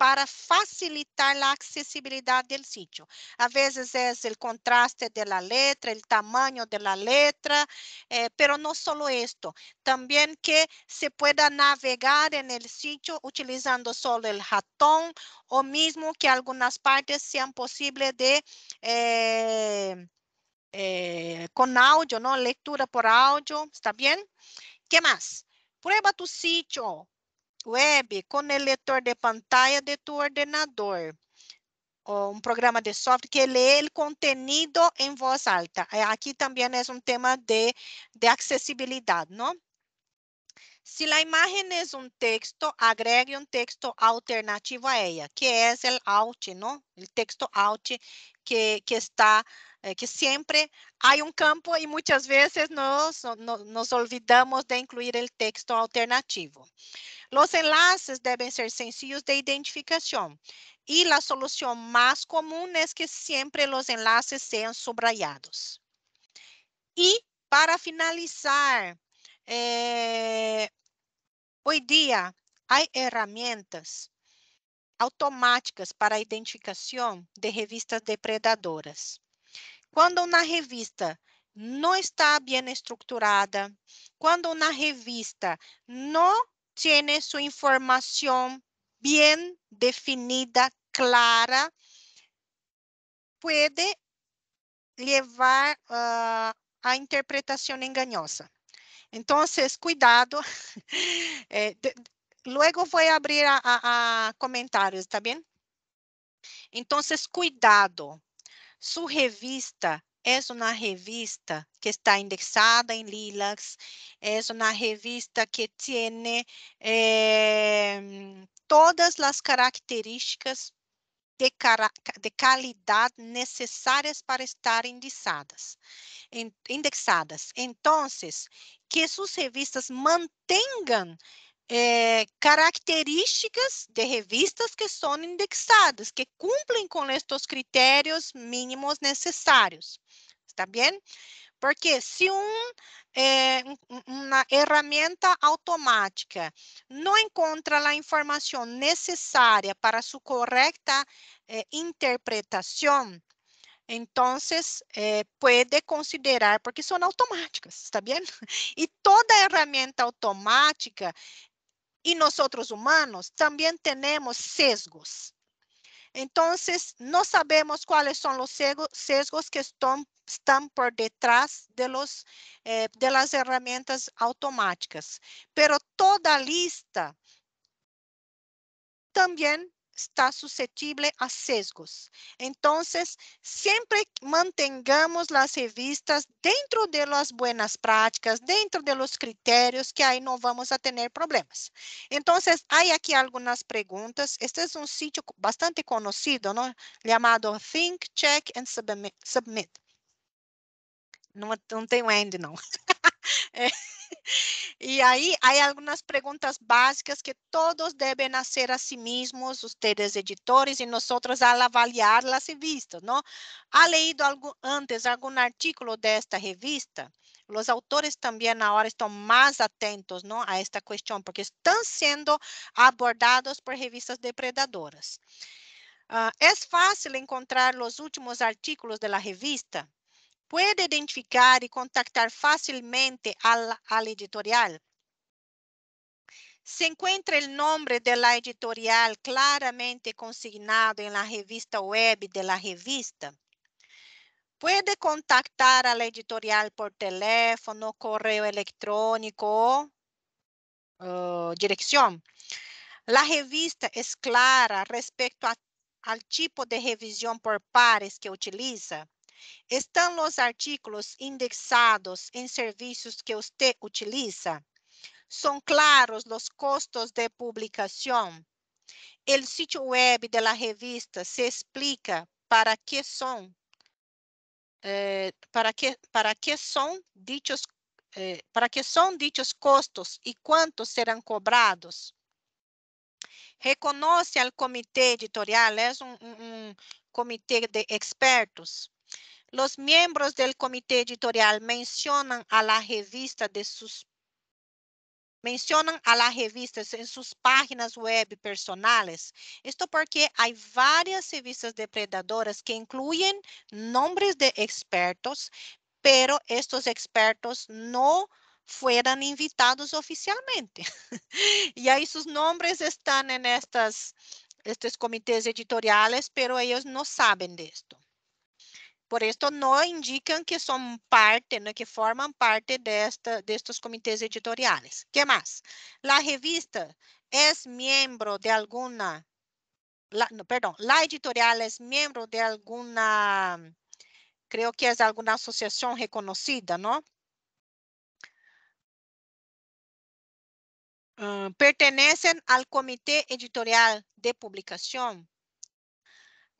para facilitar la accesibilidad del sitio. A veces es el contraste de la letra, el tamaño de la letra, eh, pero no solo esto, también que se pueda navegar en el sitio utilizando solo el ratón o mismo que algunas partes sean posibles de... Eh, eh, con audio, ¿no? Lectura por audio, ¿está bien? ¿Qué más? Prueba tu sitio web com o leitor de pantalla de tu ordenador. Ou um programa de software que lê o contenido em voz alta. Eh, aqui também é um tema de, de acessibilidade, não? Se a imagem é um texto, agregue um texto alternativo a ela, que é o alt, não? O texto alt que, que está eh, que sempre há um campo e muitas vezes nós nos olvidamos de incluir o texto alternativo. Los enlaces deben ser sencillos de identificación y la solución más común es que siempre los enlaces sean subrayados. Y para finalizar, eh, hoy día hay herramientas automáticas para identificação de revistas depredadoras. Quando uma revista não está bem estruturada, quando uma revista não tiene su información bien definida, clara, puede levar uh, ah, a interpretação enganosa. Então, cuidado. <laughs> eh, de, luego vou abrir a, a, a comentários, está bem? Então, cuidado. Sua revista é uma revista que está indexada em Lilacs, é uma revista que tem eh, todas as características de, qualidade de, para estar indexadas. En, indexadas. Entonces, que suas revistas mantenham é, características de revistas que são indexadas, que cumprem com estes critérios mínimos necessários. Está bem? Porque se um, é, uma ferramenta automática não encontra a informação necessária para sua correta eh, interpretação, então, pode considerar, porque são automáticas, está bem? <laughs> E toda ferramenta automática Y nosotros humanos también tenemos sesgos. Entonces, no sabemos cuáles son los sesgos que están, por detrás de, los, eh, de las herramientas automáticas, pero toda lista también está suscetível a sesgos. Então, sempre mantengamos as revistas dentro de las buenas práticas, dentro de los critérios, que aí não vamos a ter problemas. Então, há aqui algumas perguntas. Este é um sítio bastante conhecido, chamado Think, Check and Submit. Não, tenho tem end, não e aí há algumas perguntas básicas que todos devem fazer a si mesmos, vocês editores nós outros ao avaliar las revistas, não? ¿Ha leído algo, antes algum artigo desta revista? Os autores na hora estão mais atentos, não? A esta questão porque estão sendo abordados por revistas depredadoras. Uh, fácil encontrar os últimos artículos da revista? puede identificar y contactar fácilmente a la editorial. Se encuentra el nombre de la editorial claramente consignado en la revista web de la revista. Puede contactar a la editorial por teléfono, correo electrónico o dirección. La revista es clara respecto al tipo de revisión por pares que utiliza. Estão os artigos indexados em serviços que você utiliza? São claros os custos de publicação? O sítio web da revista se explica para que são é, para que para que são dichos é, para que são dichos custos e quantos serão cobrados? Reconhece ao comitê editorial, é um, um, um comitê de expertos. Los miembros del comité editorial mencionan a la revista de sus mencionan a las revistas en sus páginas web personales. Esto porque hay varias revistas depredadoras que incluyen nombres de expertos, pero estos expertos no fueran invitados oficialmente. <laughs> y ahí sus nombres están en estos comités editoriales, pero ellos no saben de esto. Por isso, não indicam que são parte, né, que formam parte desta, destes comitês editoriales. Que mais? A revista é membro de alguma... La, no, perdão, a editorial é membro de alguma... Creio que é alguma associação reconhecida, não? Uh, ah, pertenecem ao Comitê Editorial de Publicação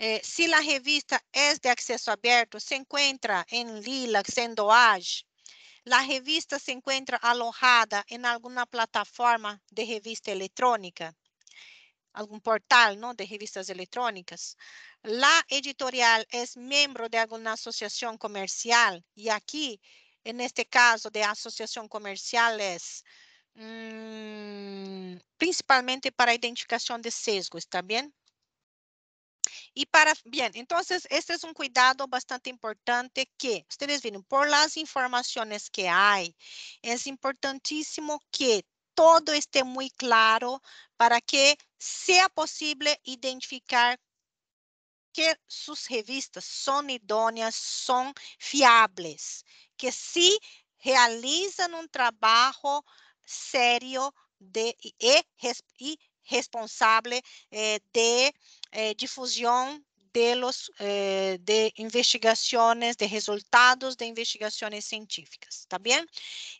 eh, si la revista es de acceso abierto, se encuentra en Lilac, en Doage. La revista se encuentra alojada en alguna plataforma de revista electrónica, algún portal ¿no? de revistas electrónicas. La editorial es miembro de alguna asociación comercial y aquí, en este caso de asociación comercial, es mmm, principalmente para identificación de sesgos, ¿está bien? E para, bien, então este é um cuidado bastante importante que vocês viram, por las informações que há é importantíssimo que todo esteja muito claro para que seja possível identificar que suas revistas são idóneas, são fiáveis, que se realizam um trabalho sério de, responsável eh, de eh, eh, de, investigações, eh, de de resultados de investigações científicas, tá bem?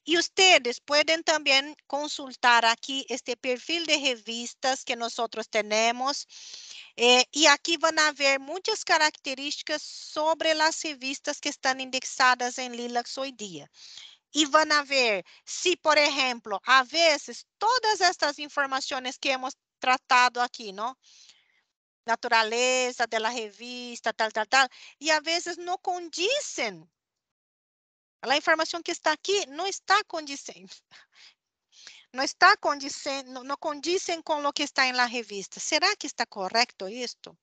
E vocês podem também consultar aqui este perfil de revistas que nós temos Eh, aqui vão ver muitas características sobre as revistas que estão indexadas em Lilacs hoje dia. e vão ver se, por exemplo, a vezes todas estas informações que hemos tratado aqui, não? naturaleza da revista, tal, tal, tal, e às vezes não condizem. A informação que está aqui não está condizendo. <laughs> Não está condizendo, não condizem com o que está em la revista. Será que está correto isto?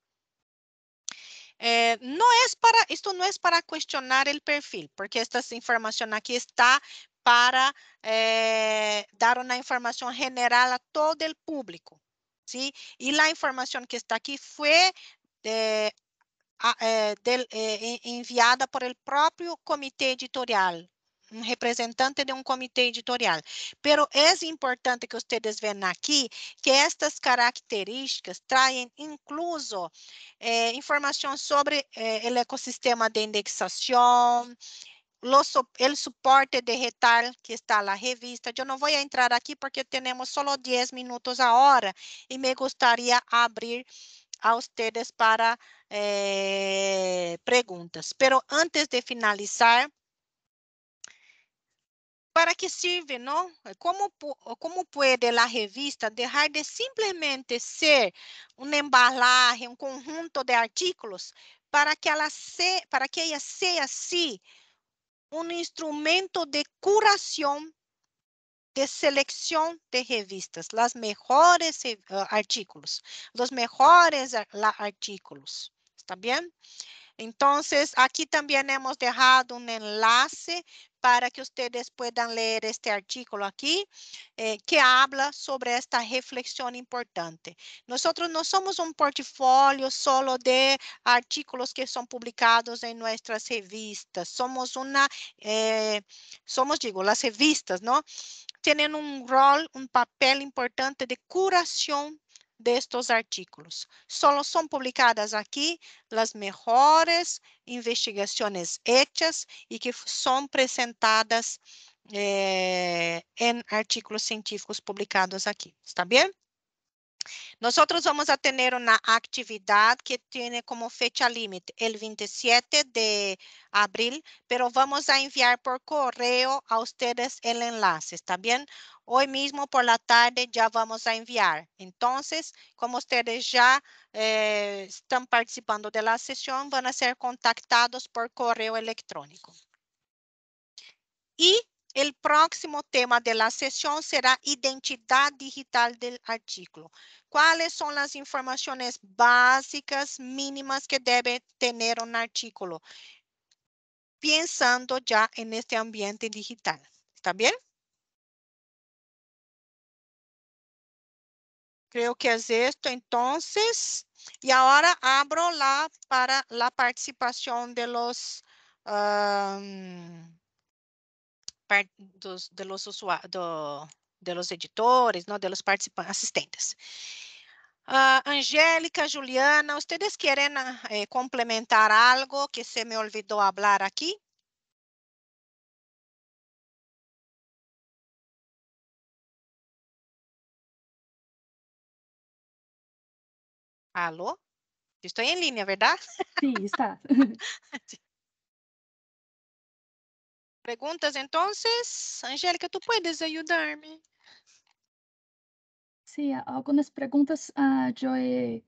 Eh, não é para, isto não é para questionar el perfil, porque esta informação aqui está para eh, dar uma informação general a todo el público. ¿sí? Y la información que está aquí fue ah, eh, eh, enviada por el propio comité editorial, um representante de um comitê editorial. Pero é importante que vocês vejam aqui que estas características traem incluso eh, sobre o eh, ecossistema de indexação, el suporte de retal que está na revista. Eu não vou entrar aqui porque temos só 10 minutos a hora e me gostaria abrir a vocês para eh, perguntas. Pero antes de finalizar, para que serve, não? Como, como pode a revista deixar de simplesmente ser um embalagem, um conjunto de artículos para que ela se, para que ela seja assim un instrumento de curación de selección de revistas, los mejores eh, artículos, los mejores eh, artículos. ¿Está bien? Entonces, aquí también hemos dejado un enlace para que ustedes puedan leer este artículo aquí eh, que habla sobre esta reflexión importante. Nosotros no somos un portfolio solo de artículos que son publicados en nuestras revistas. Somos una, eh, somos, digo, las revistas, ¿no? Tienen un rol, un papel importante de curación destes artículos. Solo são publicadas aqui as melhores investigações feitas e que são apresentadas eh, em artigos científicos publicados aqui, está bem? Nosotros vamos a tener una actividad que tiene como fecha límite el 27 de abril, pero vamos a enviar por correo a ustedes el enlace, ¿está bien? Hoy mismo por la tarde ya vamos a enviar. Entonces, como ustedes ya eh, están participando de la sesión, van a ser contactados por correo electrónico. Y El próximo tema de la sesión será identidad digital del artículo. ¿Cuáles son las informaciones básicas mínimas que debe tener un artículo? Pensando ya en este ambiente digital. ¿Está bien? Creo que es esto entonces. Y ahora abro la para la participación de los... dos, de, los do, de los editores, não, de los participantes, assistentes. Uh, ah, Angélica, Juliana, vocês querem ah, eh, complementar algo que se me olvidou falar aqui? Alô? Estou em linha, verdade? Sim, está. <laughs> preguntas, então, Angélica, tu podes ajudar-me? Sim, sí, algumas perguntas uh, eu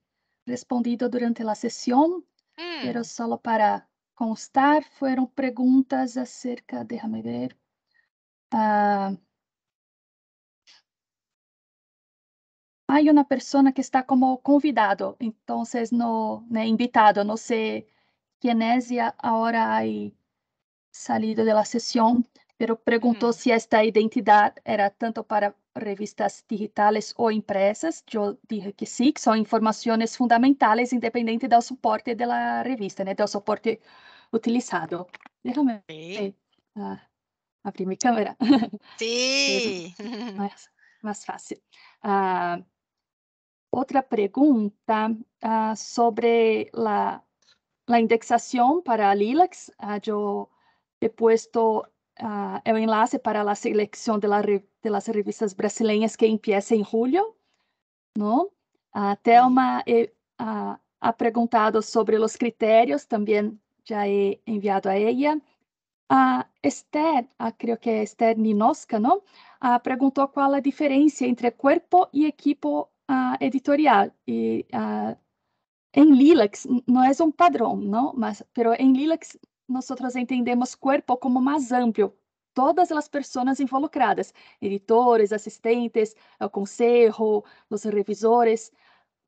respondido durante a sessão, mas só para constar, foram perguntas acerca, déjame ver, uh, ah, Há uma pessoa que está como convidado, então, no, né, invitado, não sei quem é, e agora há salido de la sesión, pero preguntó mm. si esta identidad era tanto para revistas digitales o impressas. Yo dije que sí, que son informaciones fundamentales independiente del soporte de la revista, ¿no? del soporte utilizado. Déjame sí. ah, abrir mi cámara. Sí. <laughs> más, más, fácil. Outra ah, otra pregunta ah, sobre la, la, indexación para Lilacs. Ah, yo he puesto uh, ah, el é enlace para la selección de, la de, las revistas brasileñas que empieza en julio, ¿no? Uh, ah, Thelma he, uh, ah, ha preguntado sobre los criterios, también ya he é enviado a ella. Esther, creo que é Esther Ninoska, ¿no? preguntó cuál la diferencia entre cuerpo y equipo editorial. Y, em Lilacs não é um padrão, não, mas pero em Lilacs nós entendemos corpo como mais amplo, todas as pessoas involucradas, editores, assistentes, o conselho, os revisores.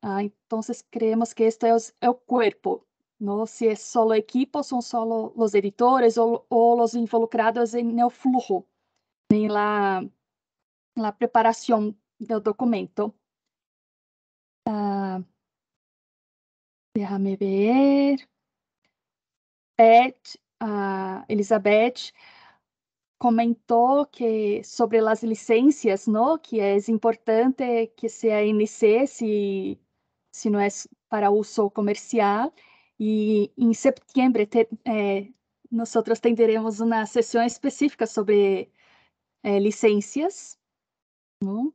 Ah, então, creemos que este é, é o corpo, não se é só o equipo, são só os editores ou, ou os involucrados no flujo, nem lá na preparação do documento. Ah, déjame ver a Elizabeth comentou que sobre as licenças, não, que é importante que seja ANC se se não é para uso comercial e em setembro te, eh, é, nós teremos uma sessão específica sobre eh, licenças, não?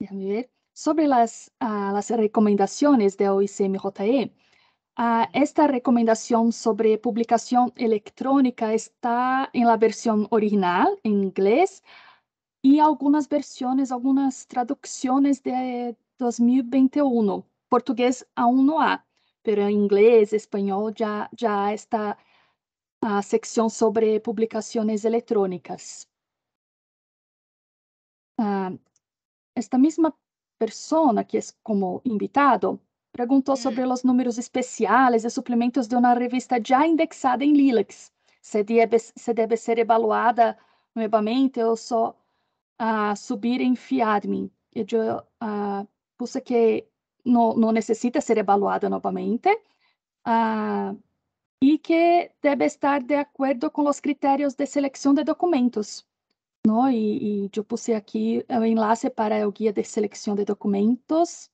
Deixa ver sobre as, as recomendações da OICMJE. Ah, esta recomendación sobre publicación electrónica está en la versión original, en inglés, y algunas versiones, algunas traducciones de 2021. Portugués aún no hay, pero en inglés, español ya, ya está la ah, sección sobre publicaciones electrónicas. Ah, esta misma persona que es como invitado Perguntou é. sobre os números especiais e suplementos de uma revista já indexada em Lilacs. Se deve, se deve ser evaluada novamente ou só uh, subir em FIADMIN. Eu uh, ah, puse que não, não necessita ser evaluada novamente uh, e que deve estar de acordo com os critérios de seleção de documentos. No, e, e eu tipo, puse aqui é o enlace para o guia de seleção de documentos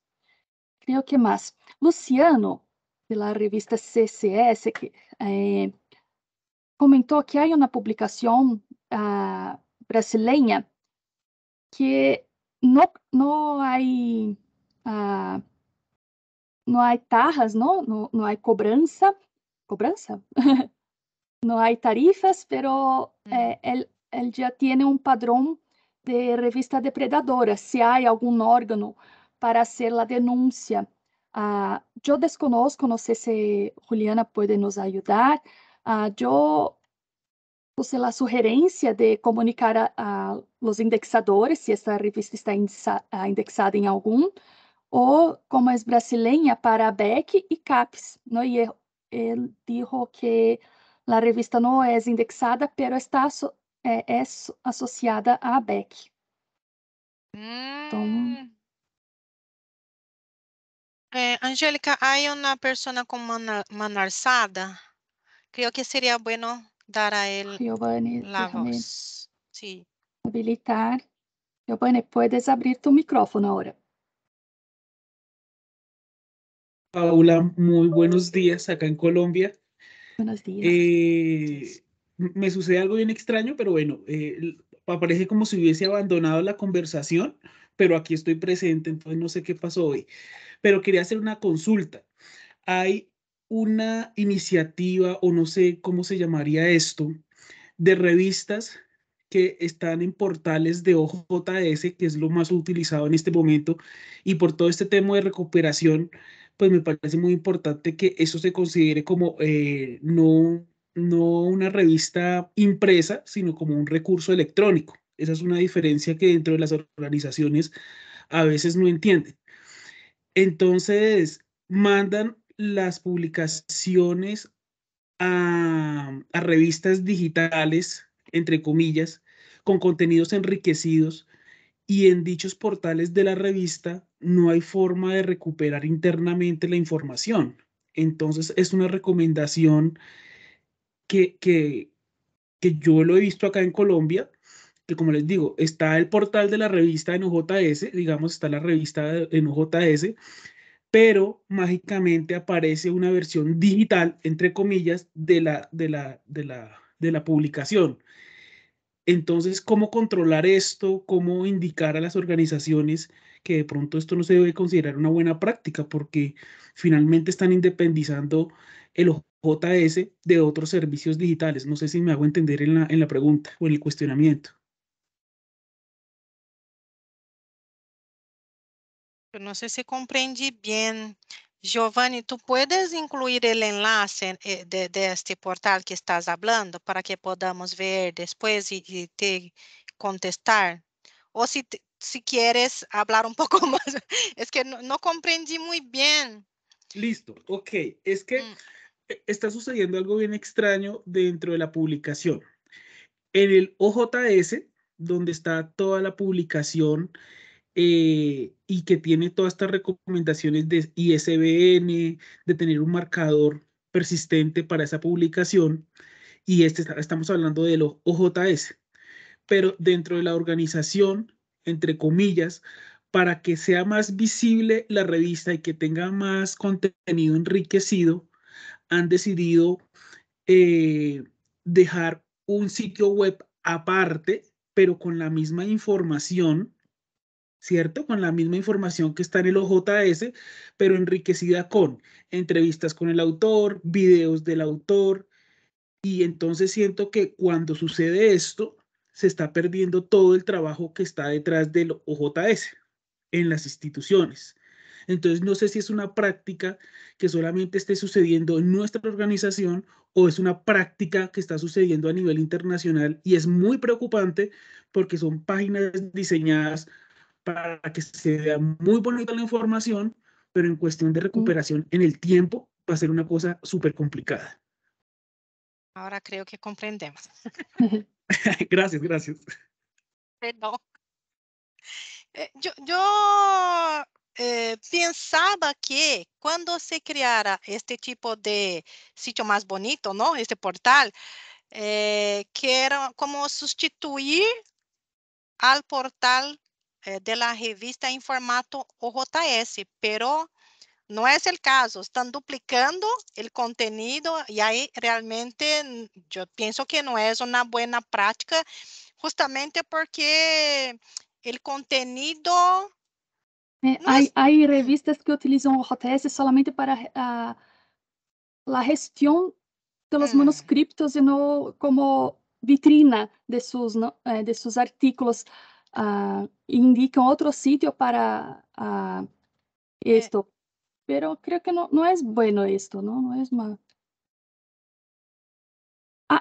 o que mais Luciano, de la revista CCS, que, eh, comentou que há uma publicação ah, brasileira que não não há ah, não há tarras, não não, não há cobrança, cobrança? <laughs> não há tarifas, pero hum. eh, ele, ele já tem um padrão de revista depredadora. Se há algum órgão para hacer la denuncia. Uh, yo desconozco, no sé si Juliana puede nos ayudar. Uh, yo puse la sugerencia de comunicar a, a, los indexadores si esta revista está ah, indexada en algún, o como es brasileña, para BEC y CAPES. ¿no? Y él, él dijo que la revista no es indexada, pero está aso eh, es asociada a BEC. Mm. Entonces, Eh, Angélica, hay una persona con mano, alzada. Creo que sería bueno dar a él la voz. Sí. Habilitar. Giovanni, puedes abrir tu micrófono ahora. Paula, muy buenos días acá en Colombia. Buenos días. Eh, me sucede algo bien extraño, pero bueno, eh, parece como si hubiese abandonado la conversación pero aquí estoy presente, entonces no sé qué pasó hoy. Pero quería hacer una consulta. Hay una iniciativa, o no sé cómo se llamaría esto, de revistas que están en portales de OJS, que es lo más utilizado en este momento, y por todo este tema de recuperación, pues me parece muy importante que eso se considere como eh, no, no una revista impresa, sino como un recurso electrónico. Esa es una diferencia que dentro de las organizaciones a veces no entienden. Entonces, mandan las publicaciones a, revistas digitales, entre comillas, con contenidos enriquecidos y en dichos portales de la revista no hay forma de recuperar internamente la información. Entonces es una recomendación que, que, yo lo he visto acá en Colombia que como les digo, está el portal de la revista en OJS, digamos, está la revista en OJS pero mágicamente aparece una versión digital, entre comillas, de la, de la, de la, publicación. Entonces, ¿cómo controlar esto? ¿Cómo indicar a las organizaciones que de pronto esto no se debe considerar una buena práctica? Porque finalmente están independizando el OJS de otros servicios digitales. No sé si me hago entender en la, en la pregunta o en el cuestionamiento. no sé si comprendí bien. Giovanni, ¿tú puedes incluir el enlace eh, de, este portal que estás hablando para que podamos ver después y, te contestar? O si, si quieres hablar un <laughs> poco más, es que no, comprendí muy bien. Listo, ok, es que mm. e, está sucediendo algo bien extraño dentro de la publicación. En el OJS, donde está toda la publicación, eh, y que tiene todas estas recomendaciones de ISBN, de tener un marcador persistente para esa publicación. Y este, estamos hablando de los OJS. Pero dentro de la organización, entre comillas, para que sea más visible la revista y que tenga más contenido enriquecido, han decidido eh, dejar un sitio web aparte, pero con la misma información ¿cierto? Con la misma información que está en el OJS, pero enriquecida con entrevistas con el autor, videos del autor. Y entonces siento que cuando sucede esto, se está perdiendo todo el trabajo que está detrás del OJS en las instituciones. Entonces, no sé si es una práctica que solamente esté sucediendo en nuestra organización o es una práctica que está sucediendo a nivel internacional y es muy preocupante porque son páginas diseñadas para que se vea muy bonita la información, pero en cuestión de recuperación en el tiempo va a ser una cosa súper complicada. Ahora creo que comprendemos. <laughs> <laughs> gracias, gracias. Perdón. Eh, yo, yo eh, pensaba que cuando se creara este tipo de sitio más bonito, ¿no? Este portal, eh, que era como sustituir al portal da eh, de revista em formato OJS, pero não é o caso. Estão duplicando o contenido e aí realmente eu mm, penso que não é uma boa prática, justamente porque o contenido... Há eh, revistas que o OJS somente para uh, ah, gestão dos mm. manuscritos e não como vitrina de seus eh, de sus artículos. Ah, indican otro sitio para ah, eh. esto. Pero creo que no, es bueno esto, ¿no? es mal.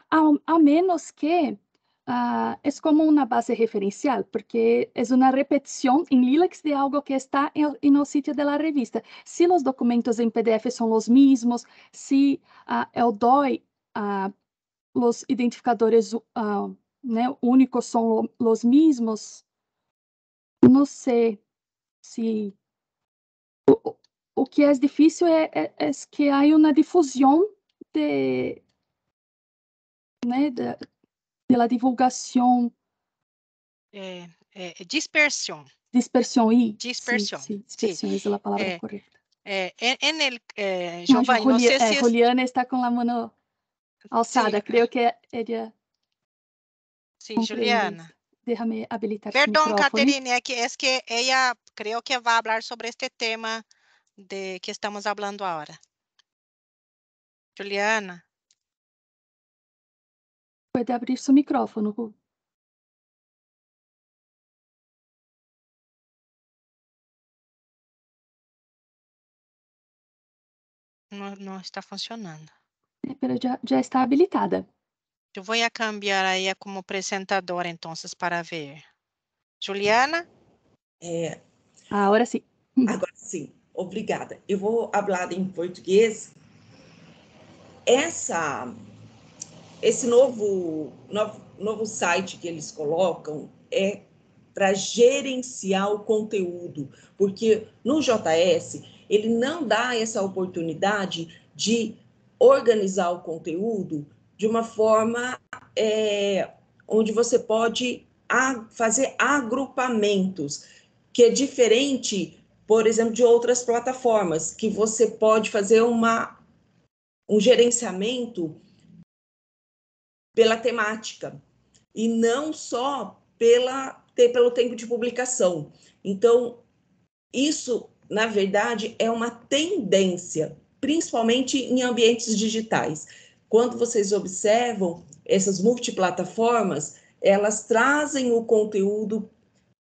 A, menos que ah, es como una base referencial, porque es una repetición en Lilacs de algo que está en, el sitio de la revista. Si los documentos en PDF son los mismos, si el DOI los identificadores né, únicos são os mesmos, não sei se o, o que é difícil é, é, é que há uma difusão de, né, da, da divulgação. É, é, é, dispersão. Dispersão, e dispersão. Sim, sim, é a palavra é, correta. É, é, é. eh, Giovanni, no, Juli, não sei é, se... Juliana está com a mão alçada, creio que ela... Sim, Juliana. Déjame habilitar Caterine, é que é que é ela é creio que vai falar sobre este tema de que estamos falando agora. Juliana. pode abrir seu micrófono, Ru. Não está funcionando. Espera, já, já está habilitada. Eu vou cambiar aí como apresentadora, então, para ver. Juliana? É. Agora sim. Agora sim. Obrigada. Eu vou falar em português. Essa, esse novo, novo, novo site que eles colocam é para gerenciar o conteúdo, porque no JS ele não dá essa oportunidade de organizar o conteúdo de uma forma é, onde você pode a, fazer agrupamentos, que é diferente, por exemplo, de outras plataformas, que você pode fazer uma, um gerenciamento pela temática e não só pela, pelo tempo de publicação. Então, isso, na verdade, é uma tendência, principalmente em ambientes digitais. Quando vocês observam essas multiplataformas, elas trazem o conteúdo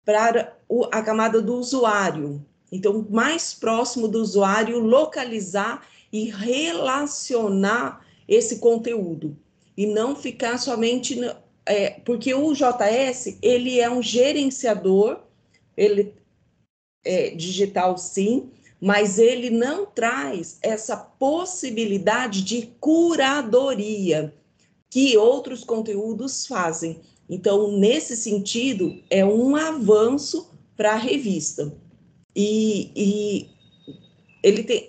para a camada do usuário. Então, mais próximo do usuário localizar e relacionar esse conteúdo e não ficar somente é, porque o JS ele é um gerenciador ele é digital sim mas ele não traz essa possibilidade de curadoria que outros conteúdos fazem. Então, nesse sentido, é um avanço para a revista. E, e ele tem,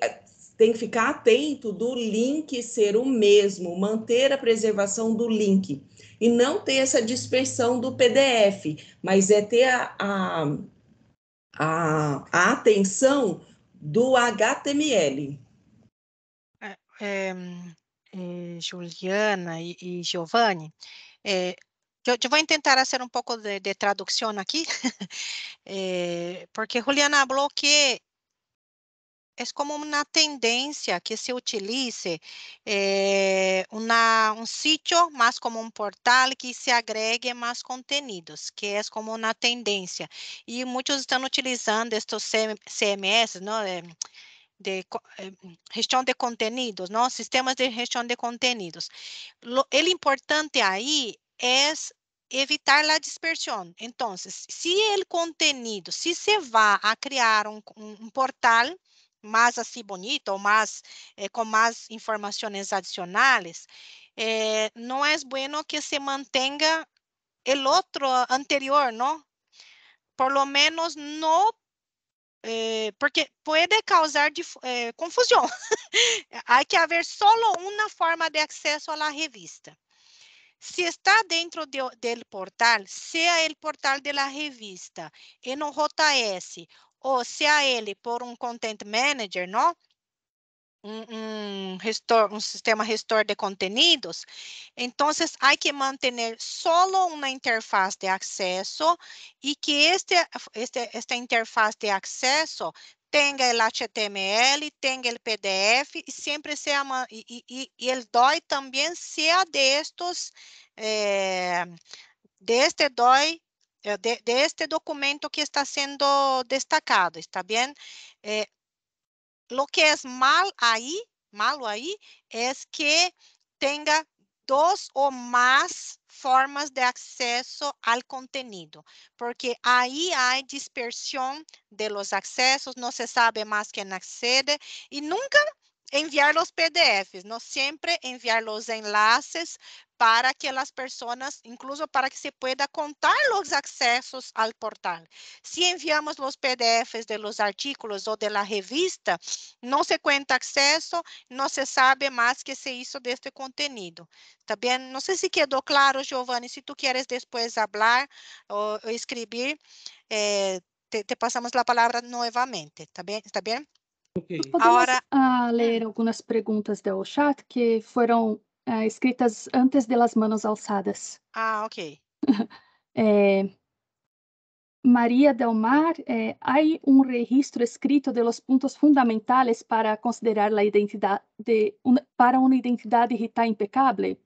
tem que ficar atento do link ser o mesmo, manter a preservação do link e não ter essa dispersão do PDF, mas é ter a, a, a, a atenção do HTML. É, é, é, Juliana e, e Giovanni, é, eu, eu, vou tentar fazer um pouco de, de tradução aqui, <laughs> é, porque Juliana falou que é como uma tendência que se utilize eh, um sítio mais como um portal que se agregue mais conteúdos, que é como uma tendência. E muitos estão utilizando estes CMS, não? É? de eh, gestão de conteúdos, não? sistemas de gestão de conteúdos. O importante aí é evitar a dispersão. Então, se o conteúdo, se você vai a criar um, um, um portal, mais assim bonito ou mais eh, con más informaciones adicionales, eh, no é bueno que se mantenga o outro anterior, não? Por lo menos no, eh, porque pode causar eh, confusão. <laughs> Há que haver só uma forma de acesso à revista. Se está dentro de, portal, seja o portal de la revista en OJS ou se a ele por um content manager, não? Um, um, gestor, um sistema gestor de contenidos, então há que manter só uma interface de acesso e que este, este, esta interface de acesso tenha o HTML, tenha o PDF e sempre seja e, e, e ele dói também seja é destes eh, deste dói eh, de, de, este documento que está sendo destacado, ¿está bem É, eh, lo que é mal aí malo aí é que tenha duas ou mais formas de acesso ao conteúdo porque aí há dispersão de los accesos, não se sabe mais quem accede e nunca enviar os PDFs, nós sempre enviar os enlaces para que as pessoas, incluso para que se pueda contar os acessos ao portal. Se si enviamos os PDFs de los artículos ou de la revista, não se cuenta acceso, não se sabe mais que se hizo de este contenido. También, não sei se si quedou claro, Giovanni, se si tu quieres depois falar ou escrever, eh, te, te, passamos a palavra novamente, está bien? bem? Okay. Podemos Ahora... uh, ah, ler é. algumas perguntas do chat que foram uh, escritas antes das manos alçadas. Ah, ok. <laughs> é, Maria Delmar, é há um registro escrito dos pontos fundamentais para considerar la identidade para uma identidade digital impecável?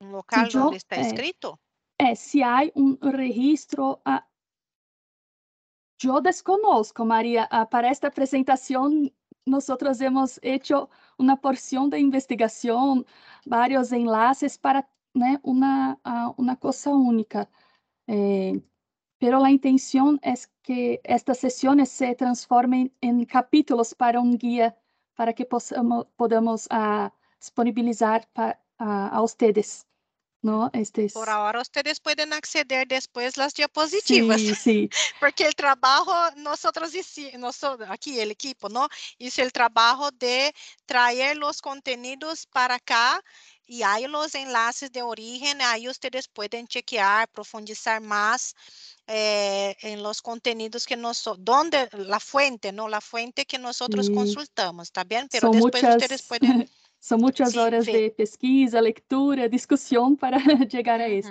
Um local onde está é. escrito? É, se há um registro, Yo desconozco, Maria. Ah, para esta apresentação, nós hemos hecho uma porção de investigação, vários enlaces para né, uma una ah, única. Eh, pero intenção é es que estas sessões se transformem em capítulos para um guia para que possamos podamos ah, disponibilizar para, ah, a ¿no? Este Por ahora ustedes pueden acceder después las diapositivas. Sí, <laughs> Porque el trabajo, nosotros, nosotros aquí el equipo, ¿no? Hizo el trabajo de traer los contenidos para acá y hay los enlaces de origen, ahí ustedes pueden chequear, profundizar más eh, en los contenidos que nosotros, donde la fuente, ¿no? La fuente que nosotros consultamos, ¿está bien? Pero después ustedes pueden <laughs> São muitas horas de pesquisa, leitura, <laughs> discussão para <laughs> chegar a uhum, isso.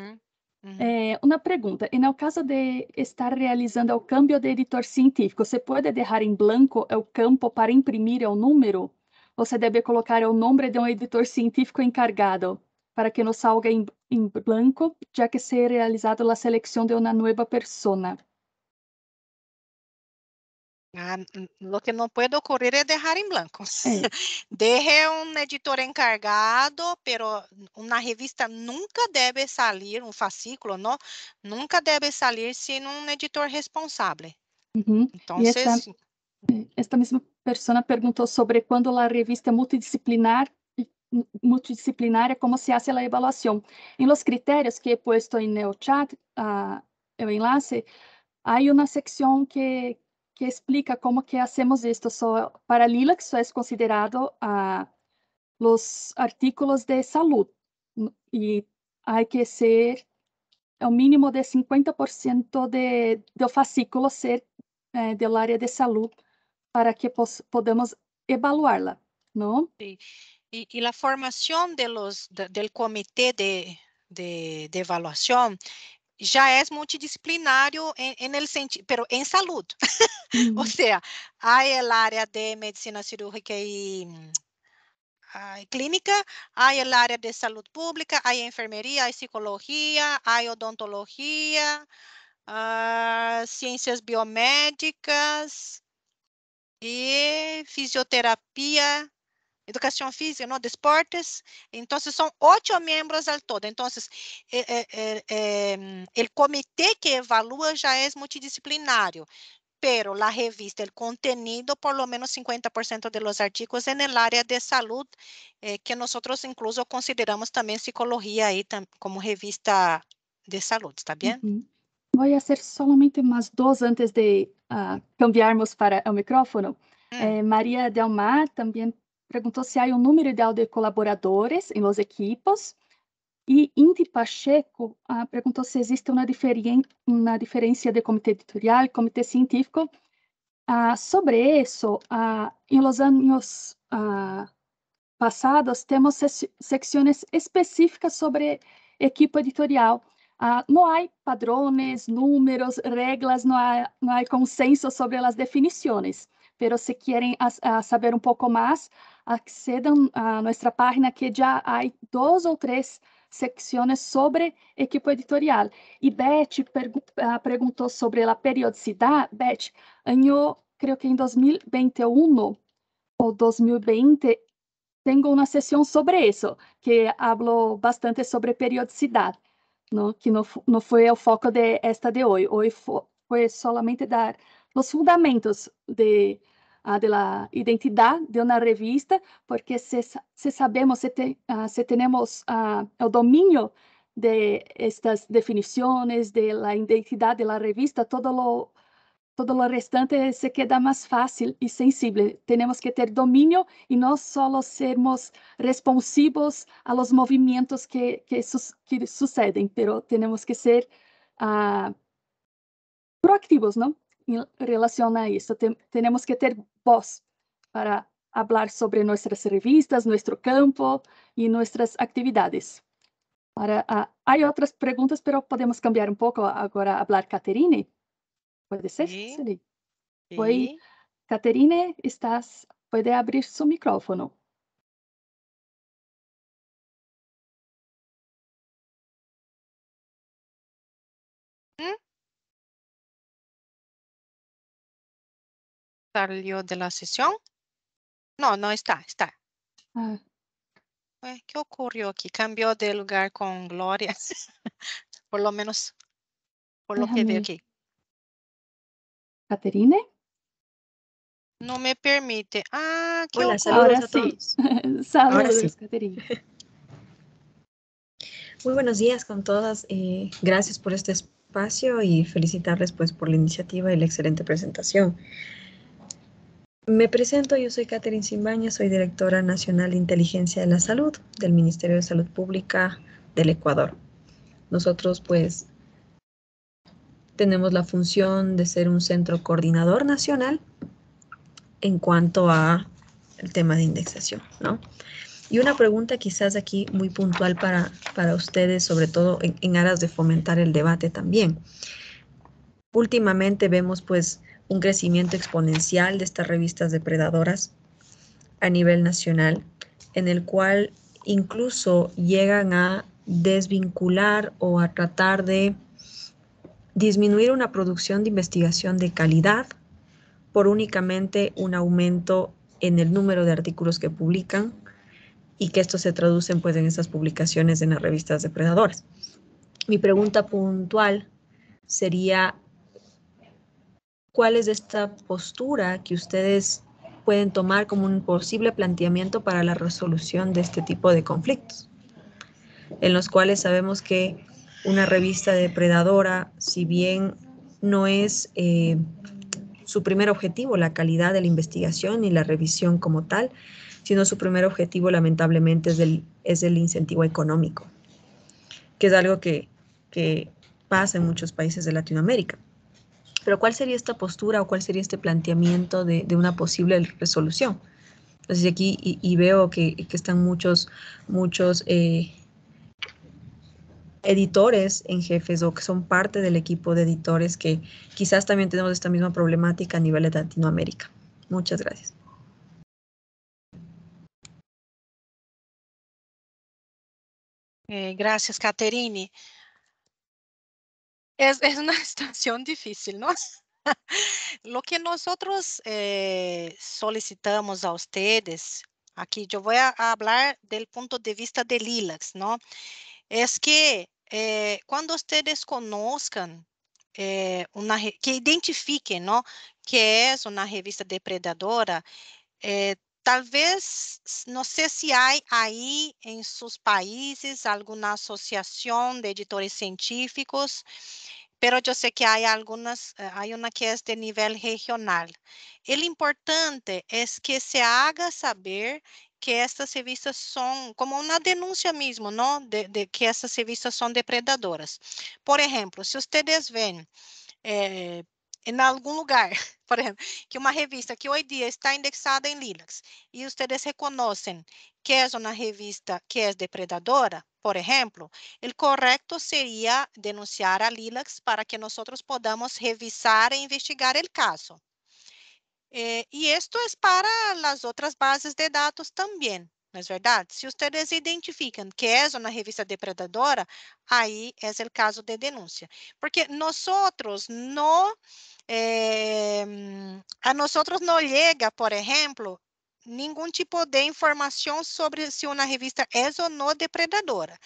Uhum. É, uma pergunta: e no caso de estar realizando é o câmbio de editor científico, você pode deixar em branco é o campo para imprimir é o número? Você deve colocar o nome de um editor científico encargado para que não salga em, em branco, já que ser realizado a seleção de uma nova persona. Ah, lo que não pode ocorrer é deixar em branco. Eh. Sí. <laughs> Deje um editor encargado, pero uma revista nunca deve sair, um fascículo, não, nunca deve sair sem um editor responsável. Uhum. Então, esta, eh, esta mesma pessoa perguntou sobre quando a revista multidisciplinar multidisciplinária, como se hace a evaluação. Em los critérios que he puesto en el chat, uh, ah, el enlace, hay una sección que que explica como que hacemos isto. só para Lilac, isso é considerado ah, os artículos de saúde e há que ser o mínimo de 50% de, do fascículo ser eh, é, do área de saúde para que podamos evaluá-la, não? Sí. Y, y la formación de los, de, del comité de, de, de evaluación já é multidisciplinário em, em sentido, pero em saúde. <laughs> Uhum. Ou seja, há a área de medicina cirúrgica e ah, clínica, há a área de saúde pública, há enfermeria, há psicologia, há odontologia, ciências biomédicas e fisioterapia educação física, ¿no? Deportes. Entonces son ocho miembros al todo. Entonces, eh, eh, eh, el comitê que evalúa já é multidisciplinário. pero la revista, o contenido, por lo menos 50% de los artículos en el área de salud, eh, que nosotros incluso consideramos también psicología ahí como revista de salud, ¿está bien? Uh -huh. Voy a hacer solamente dos antes de uh, ah, cambiarmos para el micrófono. Uh mm. eh, -huh. María Delmar también perguntou se há um número ideal de colaboradores em los equipos. E Indy Pacheco ah, perguntou se existe uma, diferen uma diferença de comitê editorial e comitê científico. Ah, sobre isso, ah, em los anos ah, passados, temos secções específicas sobre equipe editorial. Ah, não há padrões, números, regras, não há, não há consenso sobre as definições, mas se querem saber um pouco mais, accedam a nossa página que já há duas ou três secções sobre equipo editorial. E Beth pergu ah, sobre a periodicidade. Beth, eu creio que em 2021 ou 2020, tenho uma sessão sobre isso, que hablo bastante sobre periodicidade, que não foi o foco de de hoje. Hoy foi fue solamente dar os fundamentos de, uh, ah, da identidade de uma revista, porque se, se sabemos, se, te, uh, se temos uh, ah, o domínio de estas definições, de la identidade da revista, todo o todo restante se queda mais fácil e sensível. Temos que ter domínio e não só sermos responsivos a los movimentos que, que, su que sucedem, pero temos que ser uh, proactivos, não? em relação a isso. temos que ter voz para falar sobre nossas revistas, nosso campo e nossas atividades. Para, ah, há outras perguntas, mas podemos cambiar um pouco agora, falar Caterine? Pode ser? Sim. Sim. Oi, Caterine, estás, pode abrir seu microfone. salió de la sesión? No, no está, está. ¿Qué ocurrió aquí? Cambió de lugar con Gloria. <laughs> por lo menos, por lo que veo aquí. ¿Caterine? No me permite. Ah, ¿qué Hola, saludos a todos. <laughs> saludos, <laughs> Muy buenos días con todas. Eh, gracias por este espacio y felicitarles pues por la iniciativa y la excelente presentación. Me presento, yo soy Catherine Simbaña, soy directora nacional de Inteligencia de la Salud del Ministerio de Salud Pública del Ecuador. Nosotros pues tenemos la función de ser un centro coordinador nacional en cuanto a el tema de indexación, ¿no? Y una pregunta quizás aquí muy puntual para, para ustedes, sobre todo en, en aras de fomentar el debate también. Últimamente vemos pues un crecimiento exponencial de estas revistas depredadoras a nivel nacional, en el cual incluso llegan a desvincular o a tratar de disminuir una producción de investigación de calidad por únicamente un aumento en el número de artículos que publican y que esto se traducen pues, en esas publicaciones en las revistas depredadoras. Mi pregunta puntual sería cuál es esta postura que ustedes pueden tomar como un posible planteamiento para la resolución de este tipo de conflictos, en los cuales sabemos que una revista depredadora, si bien no es eh, su primer objetivo la calidad de la investigación y la revisión como tal, sino su primer objetivo lamentablemente es, el es el incentivo económico, que es algo que pasa en muchos países de Latinoamérica. Pero ¿cuál sería esta postura o cuál sería este planteamiento de, una posible resolución? Entonces aquí y, veo que, están muchos, muchos eh, editores en jefes o que son parte del equipo de editores que quizás también tenemos esta misma problemática a nivel de Latinoamérica. Muchas gracias. Eh, gracias, Caterine. es, es una <laughs> situación difícil, ¿no? <laughs> Lo que nosotros eh, solicitamos a ustedes, aqui eu vou falar do ponto de vista de Lilacs, não? É es que eh, quando vocês conozcan eh, que identifiquem, não, que é uma revista depredadora, eh, Talvez, não sei se há aí em seus países alguma associação de editores científicos, pero eu sei que há algumas, eh, há uma que é de nível regional. O importante é que se haga saber que essas revistas são como uma denúncia mesmo, não? De, de que essas revistas são depredadoras. Por exemplo, se vocês veem eh, em algum lugar, <laughs> por exemplo, que uma revista que hoje em dia está indexada em Linux e vocês reconhecem que é uma revista que é depredadora, por exemplo, o correto seria denunciar a Lilacs para que nós podamos revisar e investigar o caso. Eh, e isto é para as outras bases de dados também não é verdade? Se vocês identificam que é uma revista depredadora, aí é o caso de denúncia. Porque nós não, eh, a nós não chega, por exemplo, nenhum tipo de informação sobre se uma revista é ou não depredadora.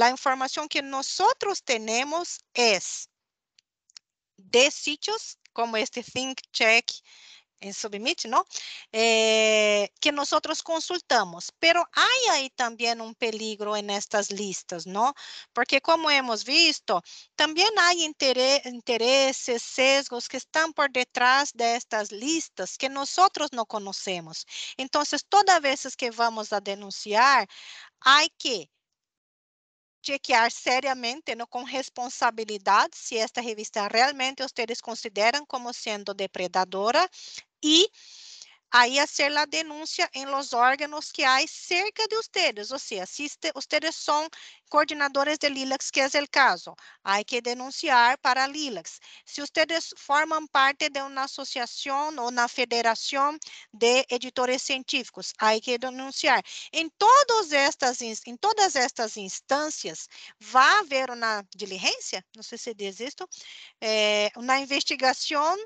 A informação que nós temos é de sítios como este Think Check, submit, ¿no? Eh, que nós consultamos. Pero há aí também um peligro en estas listas, não? Porque como hemos visto, também há interesses, sesgos que estão por detrás destas listas que nós não conhecemos. Então, todas vez que vamos a denunciar, há que chequear seriamente, não com responsabilidade, se esta revista realmente vocês consideram como sendo depredadora, e aí a ser la denúncia em los órganos que há cerca de ustedes, ou seja, se ustedes são coordenadores de LILAX, que é o caso, há que denunciar para LILAX. Se ustedes formam parte de uma associação ou na federação de editores científicos, há que denunciar. Em todas estas, em todas estas instâncias, vai haver uma diligência, não sei se diz isto, eh, uma investigação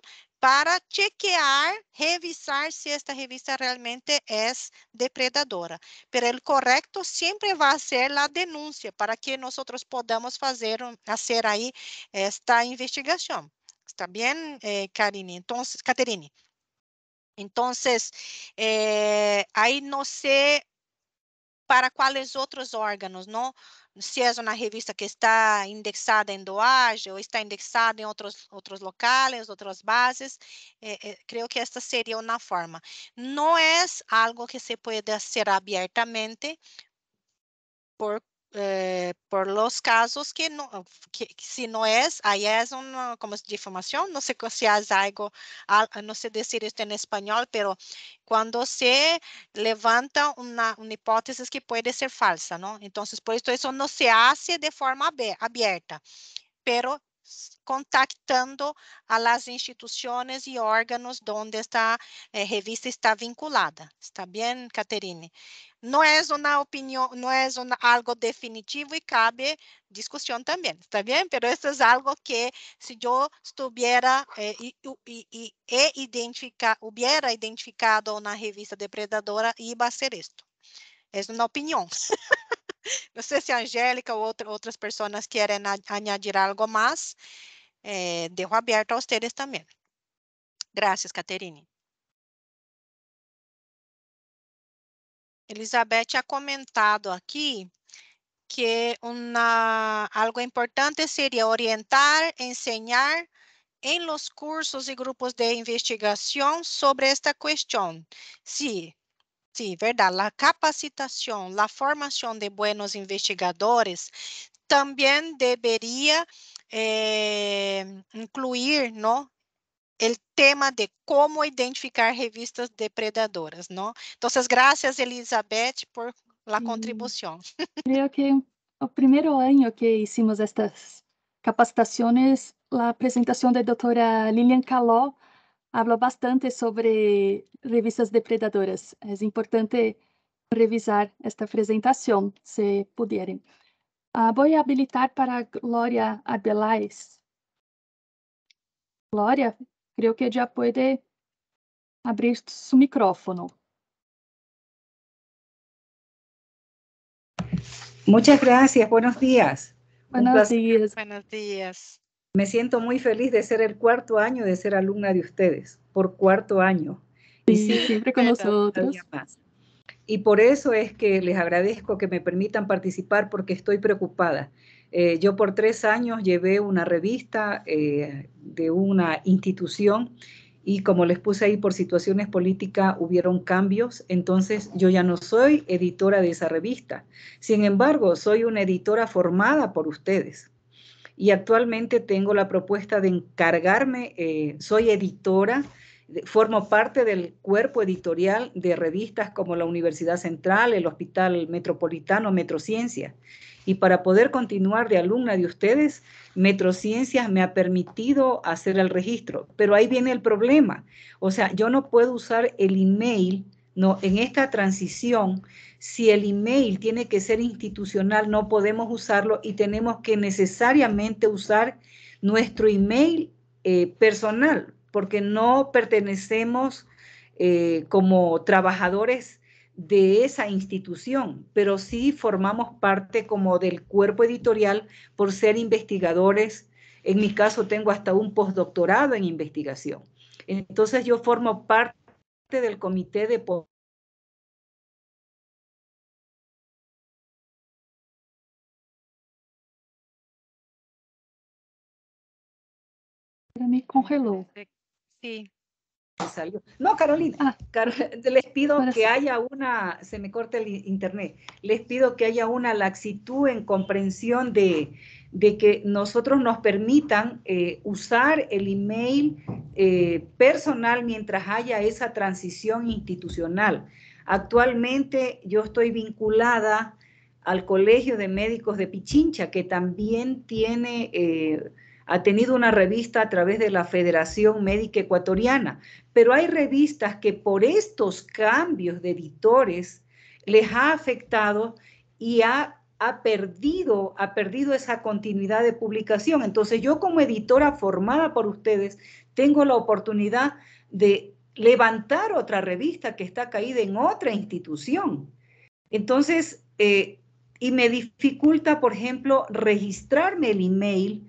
para chequear, revisar se esta revista realmente é depredadora. Pero el correcto sempre vai ser a denúncia para que nós podamos fazer hacer aí esta investigação. Está bem, eh, Karine? Então, Caterine. Então, eh, aí não sei para quais outros órgãos, não? se é uma revista que está indexada em doagem ou está indexada em outros, outros locais, outras bases, eh, eh, creio que esta seria uma forma. Não é algo que se pode fazer abertamente por Eh, por los casos que no, que, si no es, ahí es una, como difamación, no sé si es algo, no sé decir esto en español, pero cuando se levanta una, una hipótesis que puede ser falsa, ¿no? Entonces, por esto eso no se hace de forma abierta, pero contactando a las instituciones y órganos donde esta eh, revista está vinculada. ¿Está bien, Caterine? No es una opinión, no es una, algo definitivo y cabe discusión también, ¿está bien? Pero esto es algo que si yo estuviera eh, y, y, y, identifica, hubiera identificado una revista depredadora, iba a ser esto. Es una opinión. <laughs> Não sei se Angélica ou outras pessoas querem quieren añadir algo mais. eh, aberto a vocês também. Graças, Caterine. Elizabeth já comentado aqui que algo importante seria orientar, enseñar em los cursos e grupos de investigación sobre esta cuestión. Sim. Sim, verdade. A capacitação, a formação de buenos investigadores também deveria eh, incluir, o tema de como identificar revistas depredadoras, ¿no? Entonces, graças, Elizabeth, por la contribuição. Creio que o primeiro ano que fizemos estas capacitações, a apresentação da doutora Lilian Caló habla bastante sobre revistas depredadoras. É importante revisar esta apresentação, se puderem. Ah, vou habilitar para Glória Abelais. Glória, creio que já pode abrir seu microfone. Muchas gracias. Buenos días. Buenos días. Buenos días. Me siento muy feliz de ser el cuarto año de ser alumna de ustedes, por cuarto año. Y sí, siempre con nosotros. Y por eso es que les agradezco que me permitan participar porque estoy preocupada. Eh, yo por tres años llevé una revista eh, de una institución y como les puse ahí, por situaciones políticas hubieron cambios, entonces yo ya no soy editora de esa revista. Sin embargo, soy una editora formada por ustedes y actualmente tengo la propuesta de encargarme, eh, soy editora, formo parte del cuerpo editorial de revistas como la Universidad Central, el Hospital Metropolitano, Metrociencia. Y para poder continuar de alumna de ustedes, Metrociencias me ha permitido hacer el registro. Pero ahí viene el problema. O sea, yo no puedo usar el email no, en esta transición si el email tiene que ser institucional, no podemos usarlo y tenemos que necesariamente usar nuestro email eh, personal, porque no pertenecemos eh, como trabajadores de esa institución, pero sí formamos parte como del cuerpo editorial por ser investigadores. En mi caso tengo hasta un postdoctorado en investigación. Entonces yo formo parte del comité de me congeló. Sí. No, Carolina, ah. les pido que haya una, se me corta el internet, les pido que haya una laxitud en comprensión de, que nosotros nos permitan eh, usar el email eh, personal mientras haya esa transición institucional. Actualmente yo estoy vinculada al Colegio de Médicos de Pichincha, que también tiene... Eh, ha tenido una revista a través de la Federación Médica Ecuatoriana, pero hay revistas que por estos cambios de editores les ha afectado y ha, perdido, ha perdido esa continuidad de publicación. Entonces yo como editora formada por ustedes tengo la oportunidad de levantar otra revista que está caída en otra institución. Entonces, eh, y me dificulta, por ejemplo, registrarme el email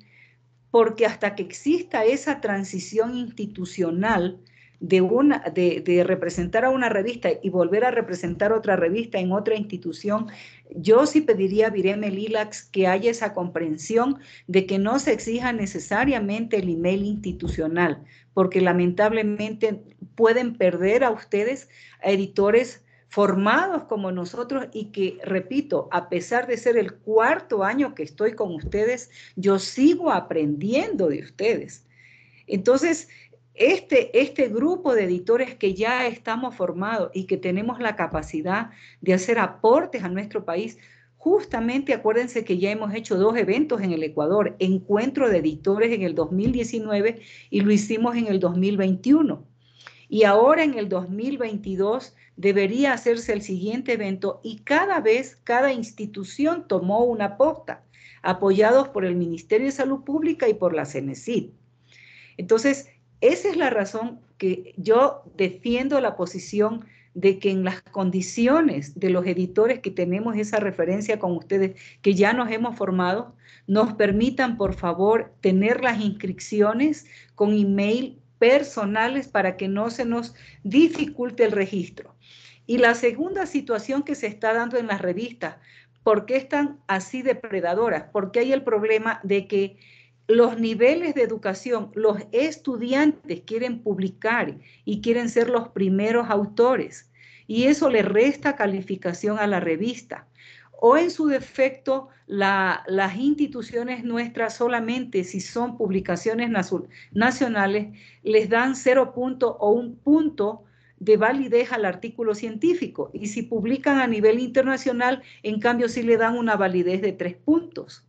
porque hasta que exista esa transición institucional de, representar a una revista y volver a representar otra revista en otra institución, yo sí pediría a Vireme Lilax que haya esa comprensión de que no se exija necesariamente el email institucional, porque lamentablemente pueden perder a ustedes a editores formados como nosotros y que, repito, a pesar de ser el cuarto año que estoy con ustedes, yo sigo aprendiendo de ustedes. Entonces, este, este grupo de editores que ya estamos formados y que tenemos la capacidad de hacer aportes a nuestro país, justamente acuérdense que ya hemos hecho dos eventos en el Ecuador, encuentro de editores en el 2019 y lo hicimos en el 2021. Y ahora en el 2022 debería hacerse el siguiente evento y cada vez cada institución tomó una aposta, apoyados por el Ministerio de Salud Pública y por la CENESID. Entonces, esa es la razón que yo defiendo la posición de que en las condiciones de los editores que tenemos esa referencia con ustedes, que ya nos hemos formado, nos permitan, por favor, tener las inscripciones con email personales para que no se nos dificulte el registro. Y la segunda situación que se está dando en las revistas, ¿por qué están así depredadoras? Porque hay el problema de que los niveles de educación, los estudiantes quieren publicar y quieren ser los primeros autores. Y eso le resta calificación a la revista o en su defecto las instituciones nuestras solamente si son publicaciones nacionales les dan cero punto o un punto de validez al artículo científico y si publican a nivel internacional, en cambio sí le dan una validez de tres puntos.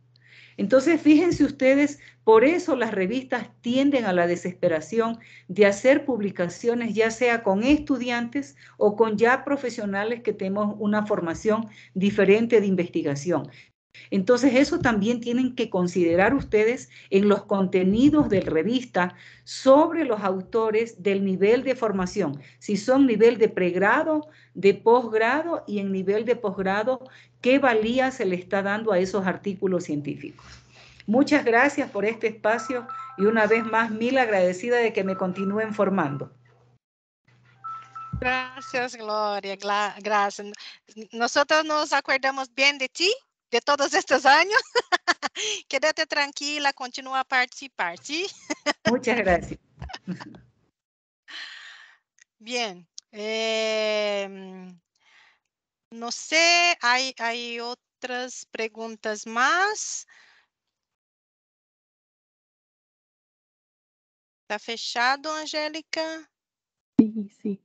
Entonces, fíjense ustedes, por eso las revistas tienden a la desesperación de hacer publicaciones, ya sea con estudiantes o con ya profesionales que tenemos una formación diferente de investigación. Entonces eso también tienen que considerar ustedes en los contenidos del revista sobre los autores del nivel de formación, si son nivel de pregrado, de posgrado y en nivel de posgrado, qué valía se le está dando a esos artículos científicos. Muchas gracias por este espacio y una vez más mil agradecida de que me continúen formando. Gracias, Gloria. Gracias. Nosotros nos acordamos bien de ti de todos estes anos. <laughs> Quédate tranquila, continua a participar, ¿sí? Muchas gracias. <laughs> Bien. Eh, há sé, hay, hay otras Está fechado, Angélica? Sim, sim.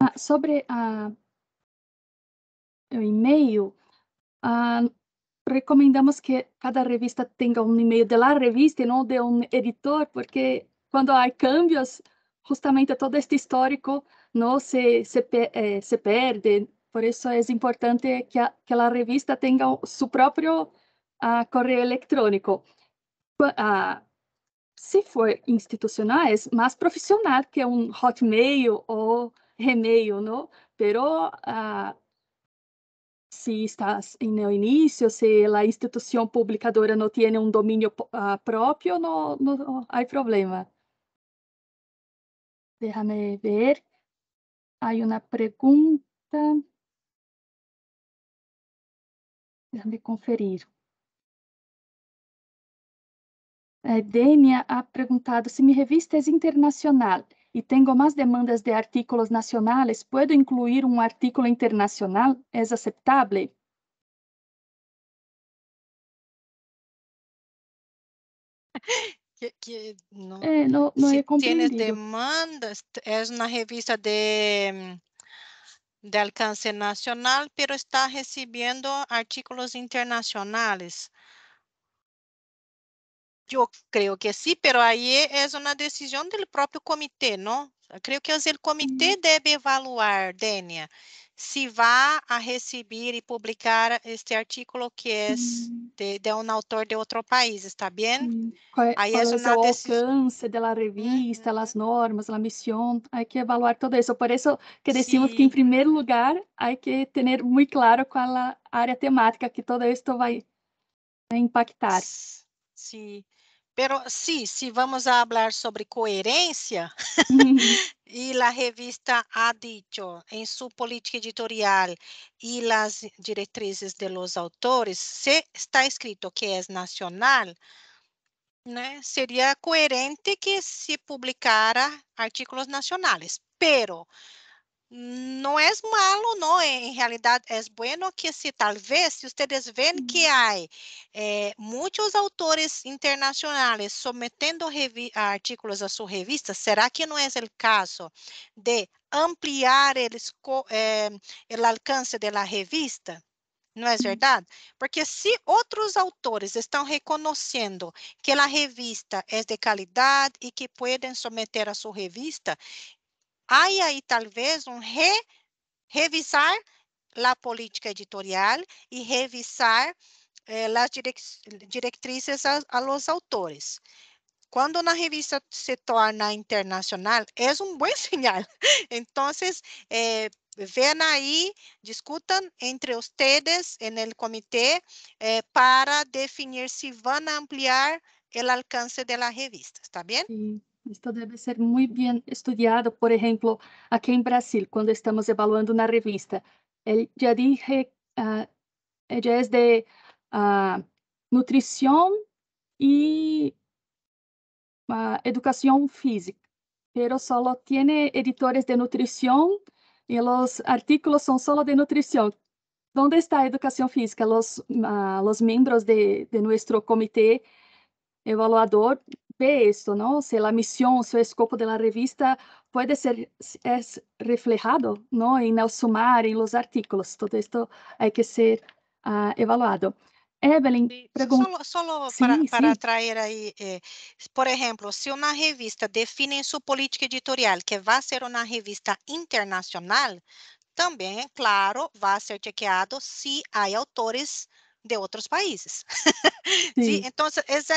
Ah, sobre a, ah, o e-mail, Uh, recomendamos que cada revista tenha um e-mail de revista e não de um editor, porque quando há cambios, justamente todo este histórico não se, se, eh, se perde. Por isso é importante que a, que a revista tenha seu próprio uh, ah, correio eletrônico. Uh, ah, se for institucional é mais profissional que um Hotmail ou remail, não? Pero se estás no início, se a instituição publicadora não tem um domínio uh, não, não, no hay problema. Déjame ver. uma pergunta. deixa Déjame conferir. É, Denia ha perguntado se minha revista é internacional. E tenho mais demandas de artículos nacionais, posso incluir um artículo internacional? É aceitável? Que, que no. Eh, no, tienes demandas, é uma revista de, mm, de alcance nacional, pero está recebendo artículos internacionais. Eu creio que é sí, pero aí é uma decisão do próprio comitê, não? Creio que el é comitê uhum. deve avaliar, Denia, si vai a receber e publicar este artículo que é uhum. de, de autor de outro país, ¿está bem? É, aí é o alcance da revista, uh uhum. -huh. normas, a missão. há que avaliar tudo isso. Por isso que decimos sí. que em primeiro lugar há que ter muito claro qual a área temática que todo esto vai impactar. Sí. Pero sí, si vamos a hablar sobre coherencia, <laughs> <laughs> y la revista ha dicho en su política editorial y las directrices de los autores, se está escrito que es nacional, ¿no? sería coherente que se publicara artículos nacionales, pero não é malo, não? Em realidade, é bueno que se talvez, se vocês veem que uhum. há eh, autores internacionais submetendo artigos a sua revista, ¿será que não é o caso de ampliar eh, o eh, alcance da revista? Não é uhum. verdade? Porque se outros autores estão reconhecendo que a revista é de qualidade e que podem submeter a sua revista, Aí, aí talvez um re, revisar a política editorial e revisar eh, as direc diretrizes a, los autores. Quando uma revista se torna internacional, é um bom <laughs> sinal. Então, eh, ven ahí, discutam entre vocês no comitê eh, para definir se vão ampliar el alcance de revista ¿está bem Sim isto deve ser muito bem estudado, por exemplo aqui em Brasil, quando estamos evaluando na revista. ele já disse, uh, ah, ella é de uh, ah, nutrição e uh, ah, educação física, pero só tem editores de nutrição e os artículos são só de nutrição. Onde está a educação física? Os membros de, de nosso comitê evaluador texto, ¿no? Si la misión, escopo de la revista puede ser es reflejado, ¿no? En el sumar, en los artículos. Todo esto hay que ser uh, evaluado. Evelyn, solo, solo sim, para, para, trazer aí, eh, por exemplo, se uma revista define sua política editorial que vai ser uma revista internacional, também, é claro, vai ser chequeado se há autores de outros países. Então, essa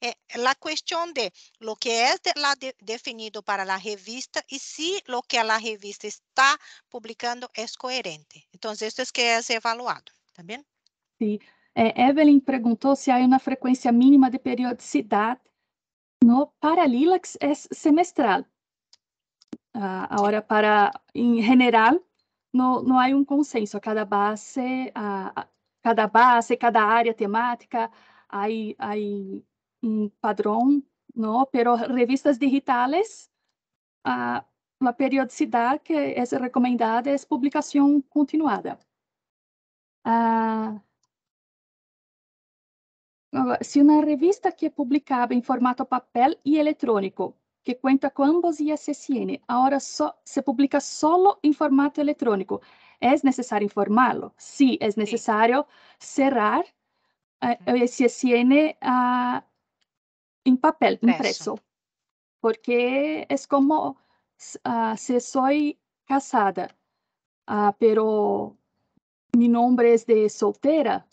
é a questão de lo que é de, de, definido para a revista e se lo que a revista está publicando é coerente. Então, isso é que é evaluado, ¿está bem? Sim. Eh, Evelyn perguntou se há uma frequência mínima de periodicidade no Paralilax é semestral. Uh, ah, agora, para em geral, não, não há um consenso. A cada base, uh, cada base, cada área temática, há, um padrão, não? Pero revistas digitais, a, ah, a periodicidade que é recomendada é publicação continuada. Ah, se uma revista que é publicada em formato papel e eletrônico, que conta com ambos ISSN, agora só, se publica solo em formato eletrônico, es necesario informarlo, sí es necesario cerrar el eh, eh, si tiene en ah, papel impreso, porque es como ah, si soy casada, ah, pero mi nombre es de soltera.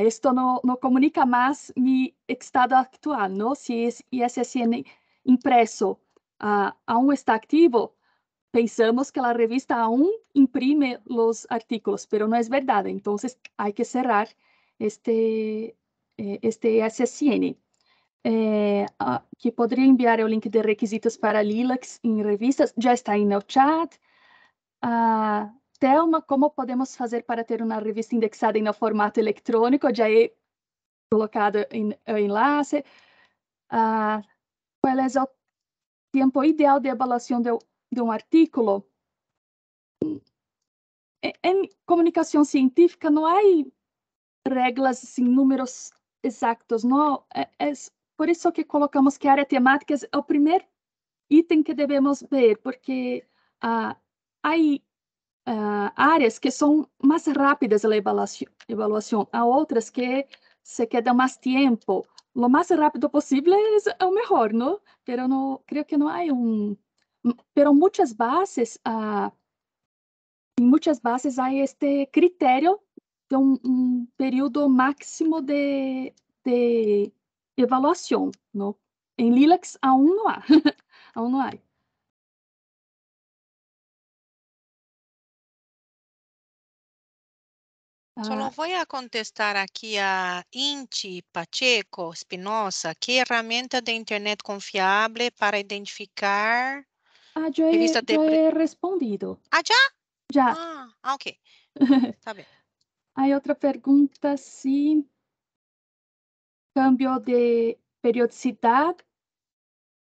esto no, no, comunica más mi estado actual, ¿no? Si es SSN impreso, aún está activo, pensamos que a revista aún imprime os artículos, pero não é verdade. Então, há que cerrar este, eh, este SSN. Eh, ah, que poderia enviar o link de requisitos para Lilacs em revistas, já está aí no chat. Ah, Thelma, como podemos fazer para ter uma revista indexada no formato eletrônico? Já é colocado o enlace. qual ah, é o tempo ideal de avaliação do de um artículo, em comunicação científica não há regras, assim, números exatos, não. É, é por isso que colocamos que a área temática é o primeiro item que devemos ver, porque ah, há ah, áreas que são mais rápidas na evaluação, há outras que se quedam mais tempo. O mais rápido possível é, é o melhor, não? Mas não, creio que não há um pero muchas bases, uh, ah, em muitas bases, há este critério de um, período máximo de, de avaliação. no Em Lilacs, aún não há. <laughs> aún não há. Solo ah. voy a contestar aquí a Inti Pacheco Espinosa. ¿Qué herramienta de Internet confiable para identificar ah, já é, já Depre. é respondido. Ah, já? Já. Ah, ah ok. <laughs> tá bem. Aí outra pergunta se câmbio de periodicidade,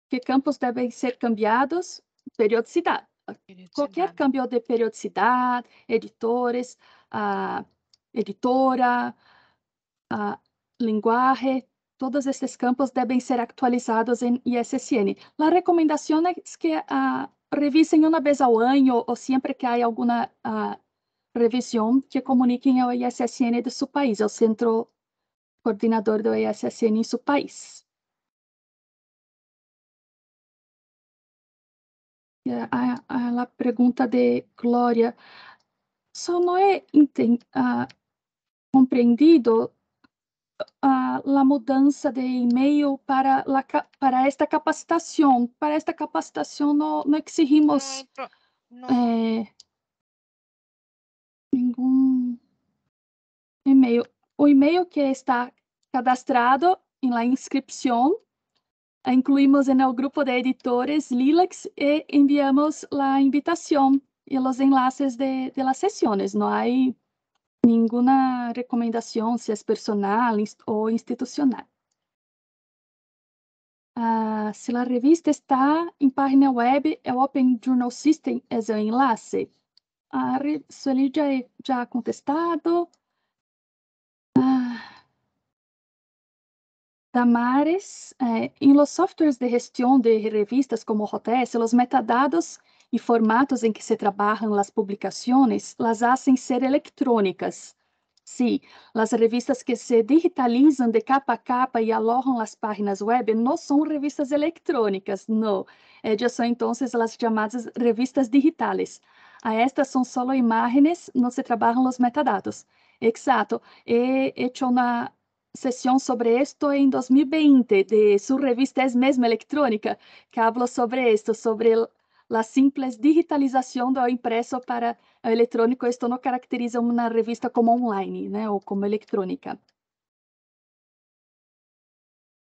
que campos devem ser cambiados? Periodicidade. periodicidade. Qualquer câmbio de periodicidade, editores, a ah, editora, a ah, linguagem, todos esses campos devem ser atualizados em ISSN. A recomendação é que uh, revisem uma vez ao ano ou sempre que há alguma uh, revisão que comuniquem ao ISSN de seu país, ao centro coordenador do ISSN em seu país. A, a, a pergunta de Glória, só não é uh, compreendido a, mudança de e-mail para, la, para esta capacitação. Para esta capacitação não, não exigimos nenhum eh, e-mail. O e-mail que está cadastrado na inscrição, incluímos no grupo de editores Lilacs e enviamos a invitação e os enlaces de, de las Não há Nenhuma recomendação, ah, se é personal ou institucional. se a revista está em página web, é o Open Journal System é o enlace. A Sueli já, é, já contestado. Ah, Damares, eh, em los softwares de gestão de revistas como Rotes, os metadados e formatos em que se trabalham as publicações, las hacen ser electrónicas. Sí, las revistas que se digitalizan de capa a capa e alojam las páginas web não são revistas electrónicas, no. Ellas é, são, então as chamadas revistas digitales. A estas são solo imágenes, não se trabalham los metadatos. Exacto. E hecho uma sessão sobre esto em 2020 de sua revista é Mesma Electrónica, que hablo sobre esto, sobre el la simples digitalização do impresso para eletrônico esto no caracteriza uma revista como online né, ou como eletrônica.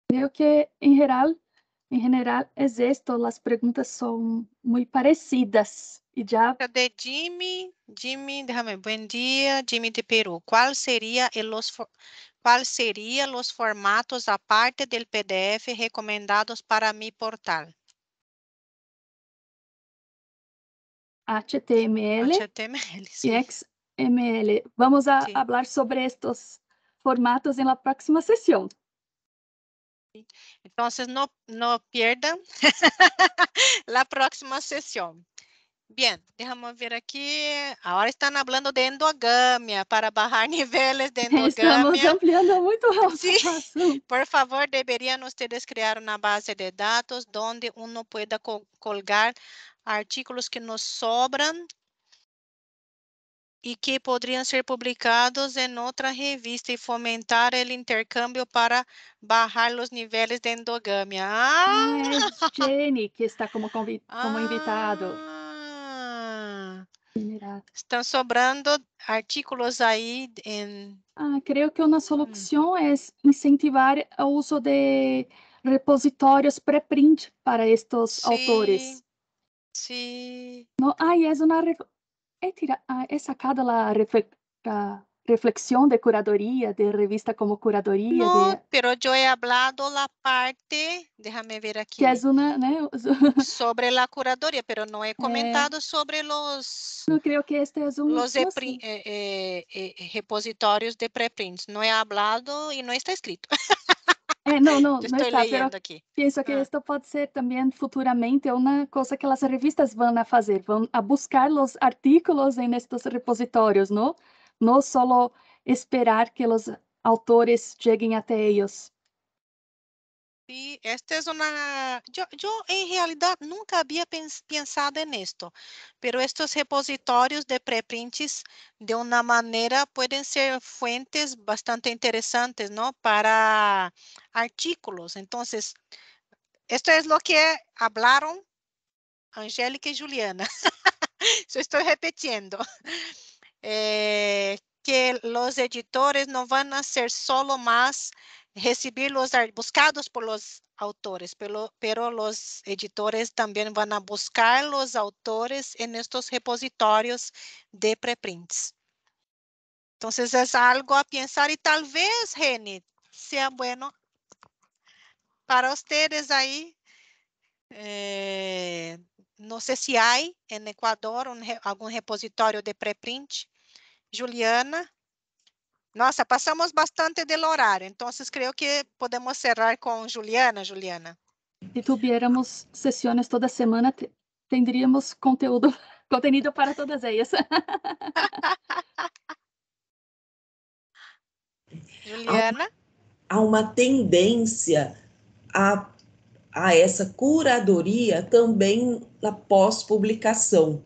Creo que, em geral, em geral, existo, as perguntas são muito parecidas. E já... De Jimmy, Jimmy, déjame, bom dia, Jimmy de Peru. Qual seria os qual seria os formatos parte do PDF recomendados para mi portal? HTML, HTML XML. Vamos a falar sobre estes formatos na próxima sessão. Então, não não pierdan la próxima sessão. <laughs> Bem, déjame ver aqui. Agora estão hablando de endogâmia, para barrar <laughs> niveles de endogâmia. <laughs> Estamos ampliando muito sí. Por favor, deveriam ustedes criar uma base de dados onde um não pueda colgar artigos que nos sobram e que poderiam ser publicados em outra revista e fomentar o intercâmbio para barrar os níveis de endogâmia. Ah! É, Jenny, que está como, convi como ah! invitado. Estão sobrando artigos aí em... Ah, creio que uma solução hum. é incentivar o uso de repositórios pré-print para estes sí. autores. Sí. No hay, es una. Ah, he, sacado la, reflexión de curaduría, de revista como curaduría. No, pero yo he hablado la parte, déjame ver aquí. Que es una. <laughs> sobre la curaduría, pero no he eh. comentado sobre los. No creo que este es un. Los eh, eh, repositorios de preprints. No he hablado y no está escrito. <laughs> É, não, não, não está, pero aquí. pienso que ah. esto puede ser también futuramente una cosa que las revistas van a hacer, van a buscar los artículos en estos repositorios, ¿no? No solo esperar que los autores lleguen até ellos. Sí, esta es una, yo, yo, en realidad nunca había pensado en esto, pero estos repositorios de preprints de una manera pueden ser fuentes bastante interesantes, ¿no? Para artículos. Entonces, esto es lo que hablaron Angélica y Juliana. <laughs> Eso estoy repitiendo. Eh, que los editores no van a ser solo más recibir los, buscados por los autores, pero, pero los editores también van a buscar los autores en estos repositorios de preprints. Entonces es algo a pensar y tal vez, Jenny, sea bueno para ustedes ahí. Eh, não sei se há em Equador algum repositório de preprint. Juliana, nossa, passamos bastante do horário, então creio que podemos cerrar com Juliana, Juliana. Se tuviéramos sessões toda semana, teríamos conteúdo, <laughs> contenido para todas elas. <laughs> Juliana? Há, há uma tendência a, a essa curadoria também na pós-publicação,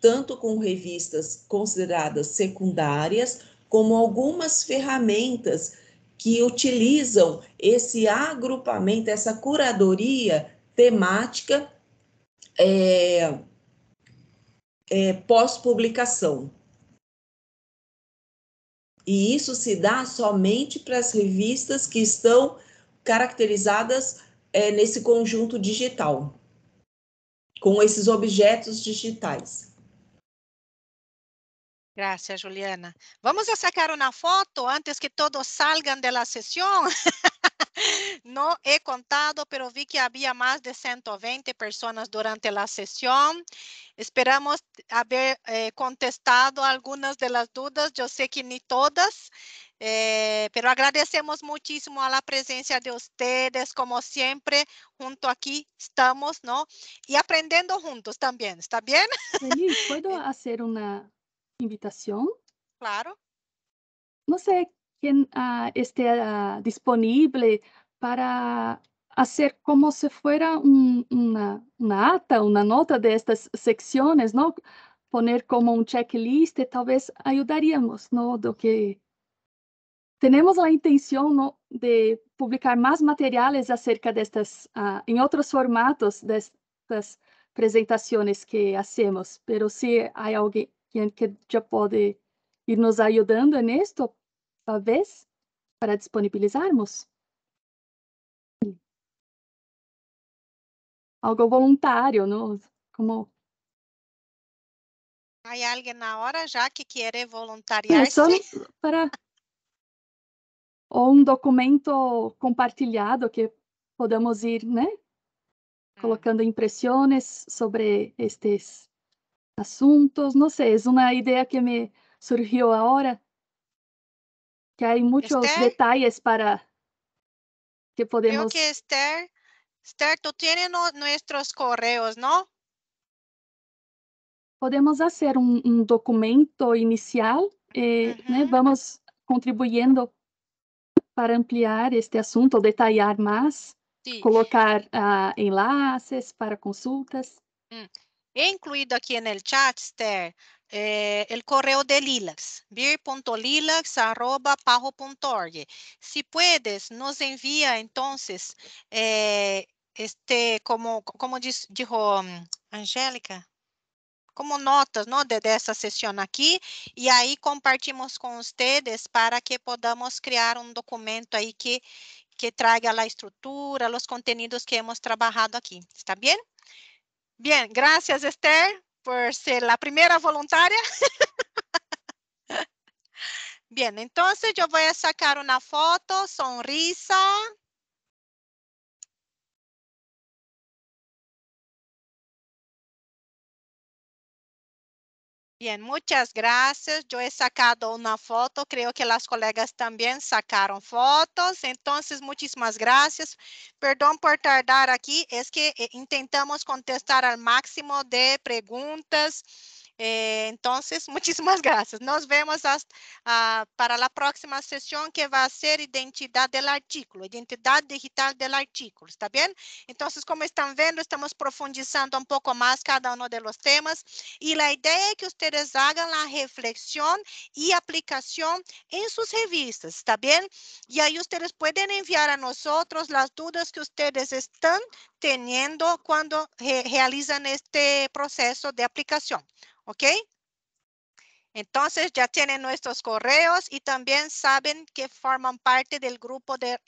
tanto com revistas consideradas secundárias, como algumas ferramentas que utilizam esse agrupamento, essa curadoria temática é, é, pós-publicação. E isso se dá somente para as revistas que estão caracterizadas é, nesse conjunto digital, com esses objetos digitais. Gracias, Juliana. Vamos a sacar una foto antes que todos salgan de la sesión. <laughs> no he contado, pero vi que había más de 120 personas durante la sesión. Esperamos haber eh, contestado algunas de las dudas. Yo sé que ni todas. Eh, pero agradecemos muchísimo a la presencia de ustedes, como siempre, junto aquí estamos, ¿no? Y aprendiendo juntos también, ¿está bien? Sí, ¿puedo <laughs> hacer una invitação Claro. não sei quem ah, uh, ah, disponível uh, para fazer como se fosse uma uma ata, uma nota de estas não ¿no? Poner como um checklist, talvez ajudaríamos, ayudaríamos, ¿no? De que tenemos a intenção de publicar mais materiales acerca de estas, uh, en formatos de estas que fazemos, mas se há alguém que já pode ir nos ajudando nisto, talvez, para disponibilizarmos. Algo voluntário, não? Como... Há alguém na hora já que quer voluntariar. É para ou um documento compartilhado que podemos ir, né? Hum. Colocando impressões sobre estes asuntos, não sé, é uma ideia que me surgiu agora que há muitos Esther, para que podemos... Creo que Esther, Esther, tu tienes no, nuestros correos, Podemos fazer um documento inicial, e uh -huh. vamos contribuindo para ampliar este assunto detalhar mais, sí. colocar uh, enlaces para consultas. Mm. Incluído aqui no chat, Esther, eh, correio de Lilax, beer.lilax.pajo.org. Se puedes, nos envia, então, eh, este, como, como diz, mm, Angélica, como notas ¿no? de, dessa sessão aqui, e aí compartilhamos com vocês para que podamos criar um documento aí que, que traga a estrutura, os contenidos que hemos trabalhado aqui. Está bem? Bien, gracias Esther por ser la primera voluntaria. <laughs> Bien, entonces yo voy a sacar una foto, sonrisa. Bien, muchas gracias. Yo he sacado una foto. Creo que las colegas también sacaron fotos. Entonces, muchísimas gracias. Perdón por tardar aquí. Es que eh, intentamos contestar al máximo de preguntas. Eh, entonces, <laughs> muchísimas gracias. Nos vemos hasta, uh, para la próxima sesión que va a ser identidad del artículo, identidad digital del artículo, ¿está bien? Entonces, como están viendo, estamos profundizando un poco más cada uno de los temas y la idea es que ustedes hagan la reflexión y aplicación en sus revistas, ¿está bien? Y ahí ustedes pueden enviar a nosotros las dudas que ustedes están teniendo cuando re realizan este proceso de aplicación. ¿Ok? Entonces ya tienen nuestros correos y también saben que forman parte del grupo de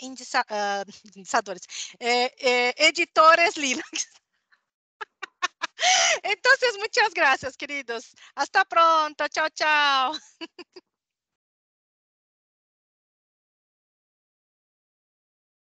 ah, <laughs> eh, eh, editores Linux. <laughs> Entonces, muchas gracias, queridos. Hasta pronto. Chao, chao. <laughs>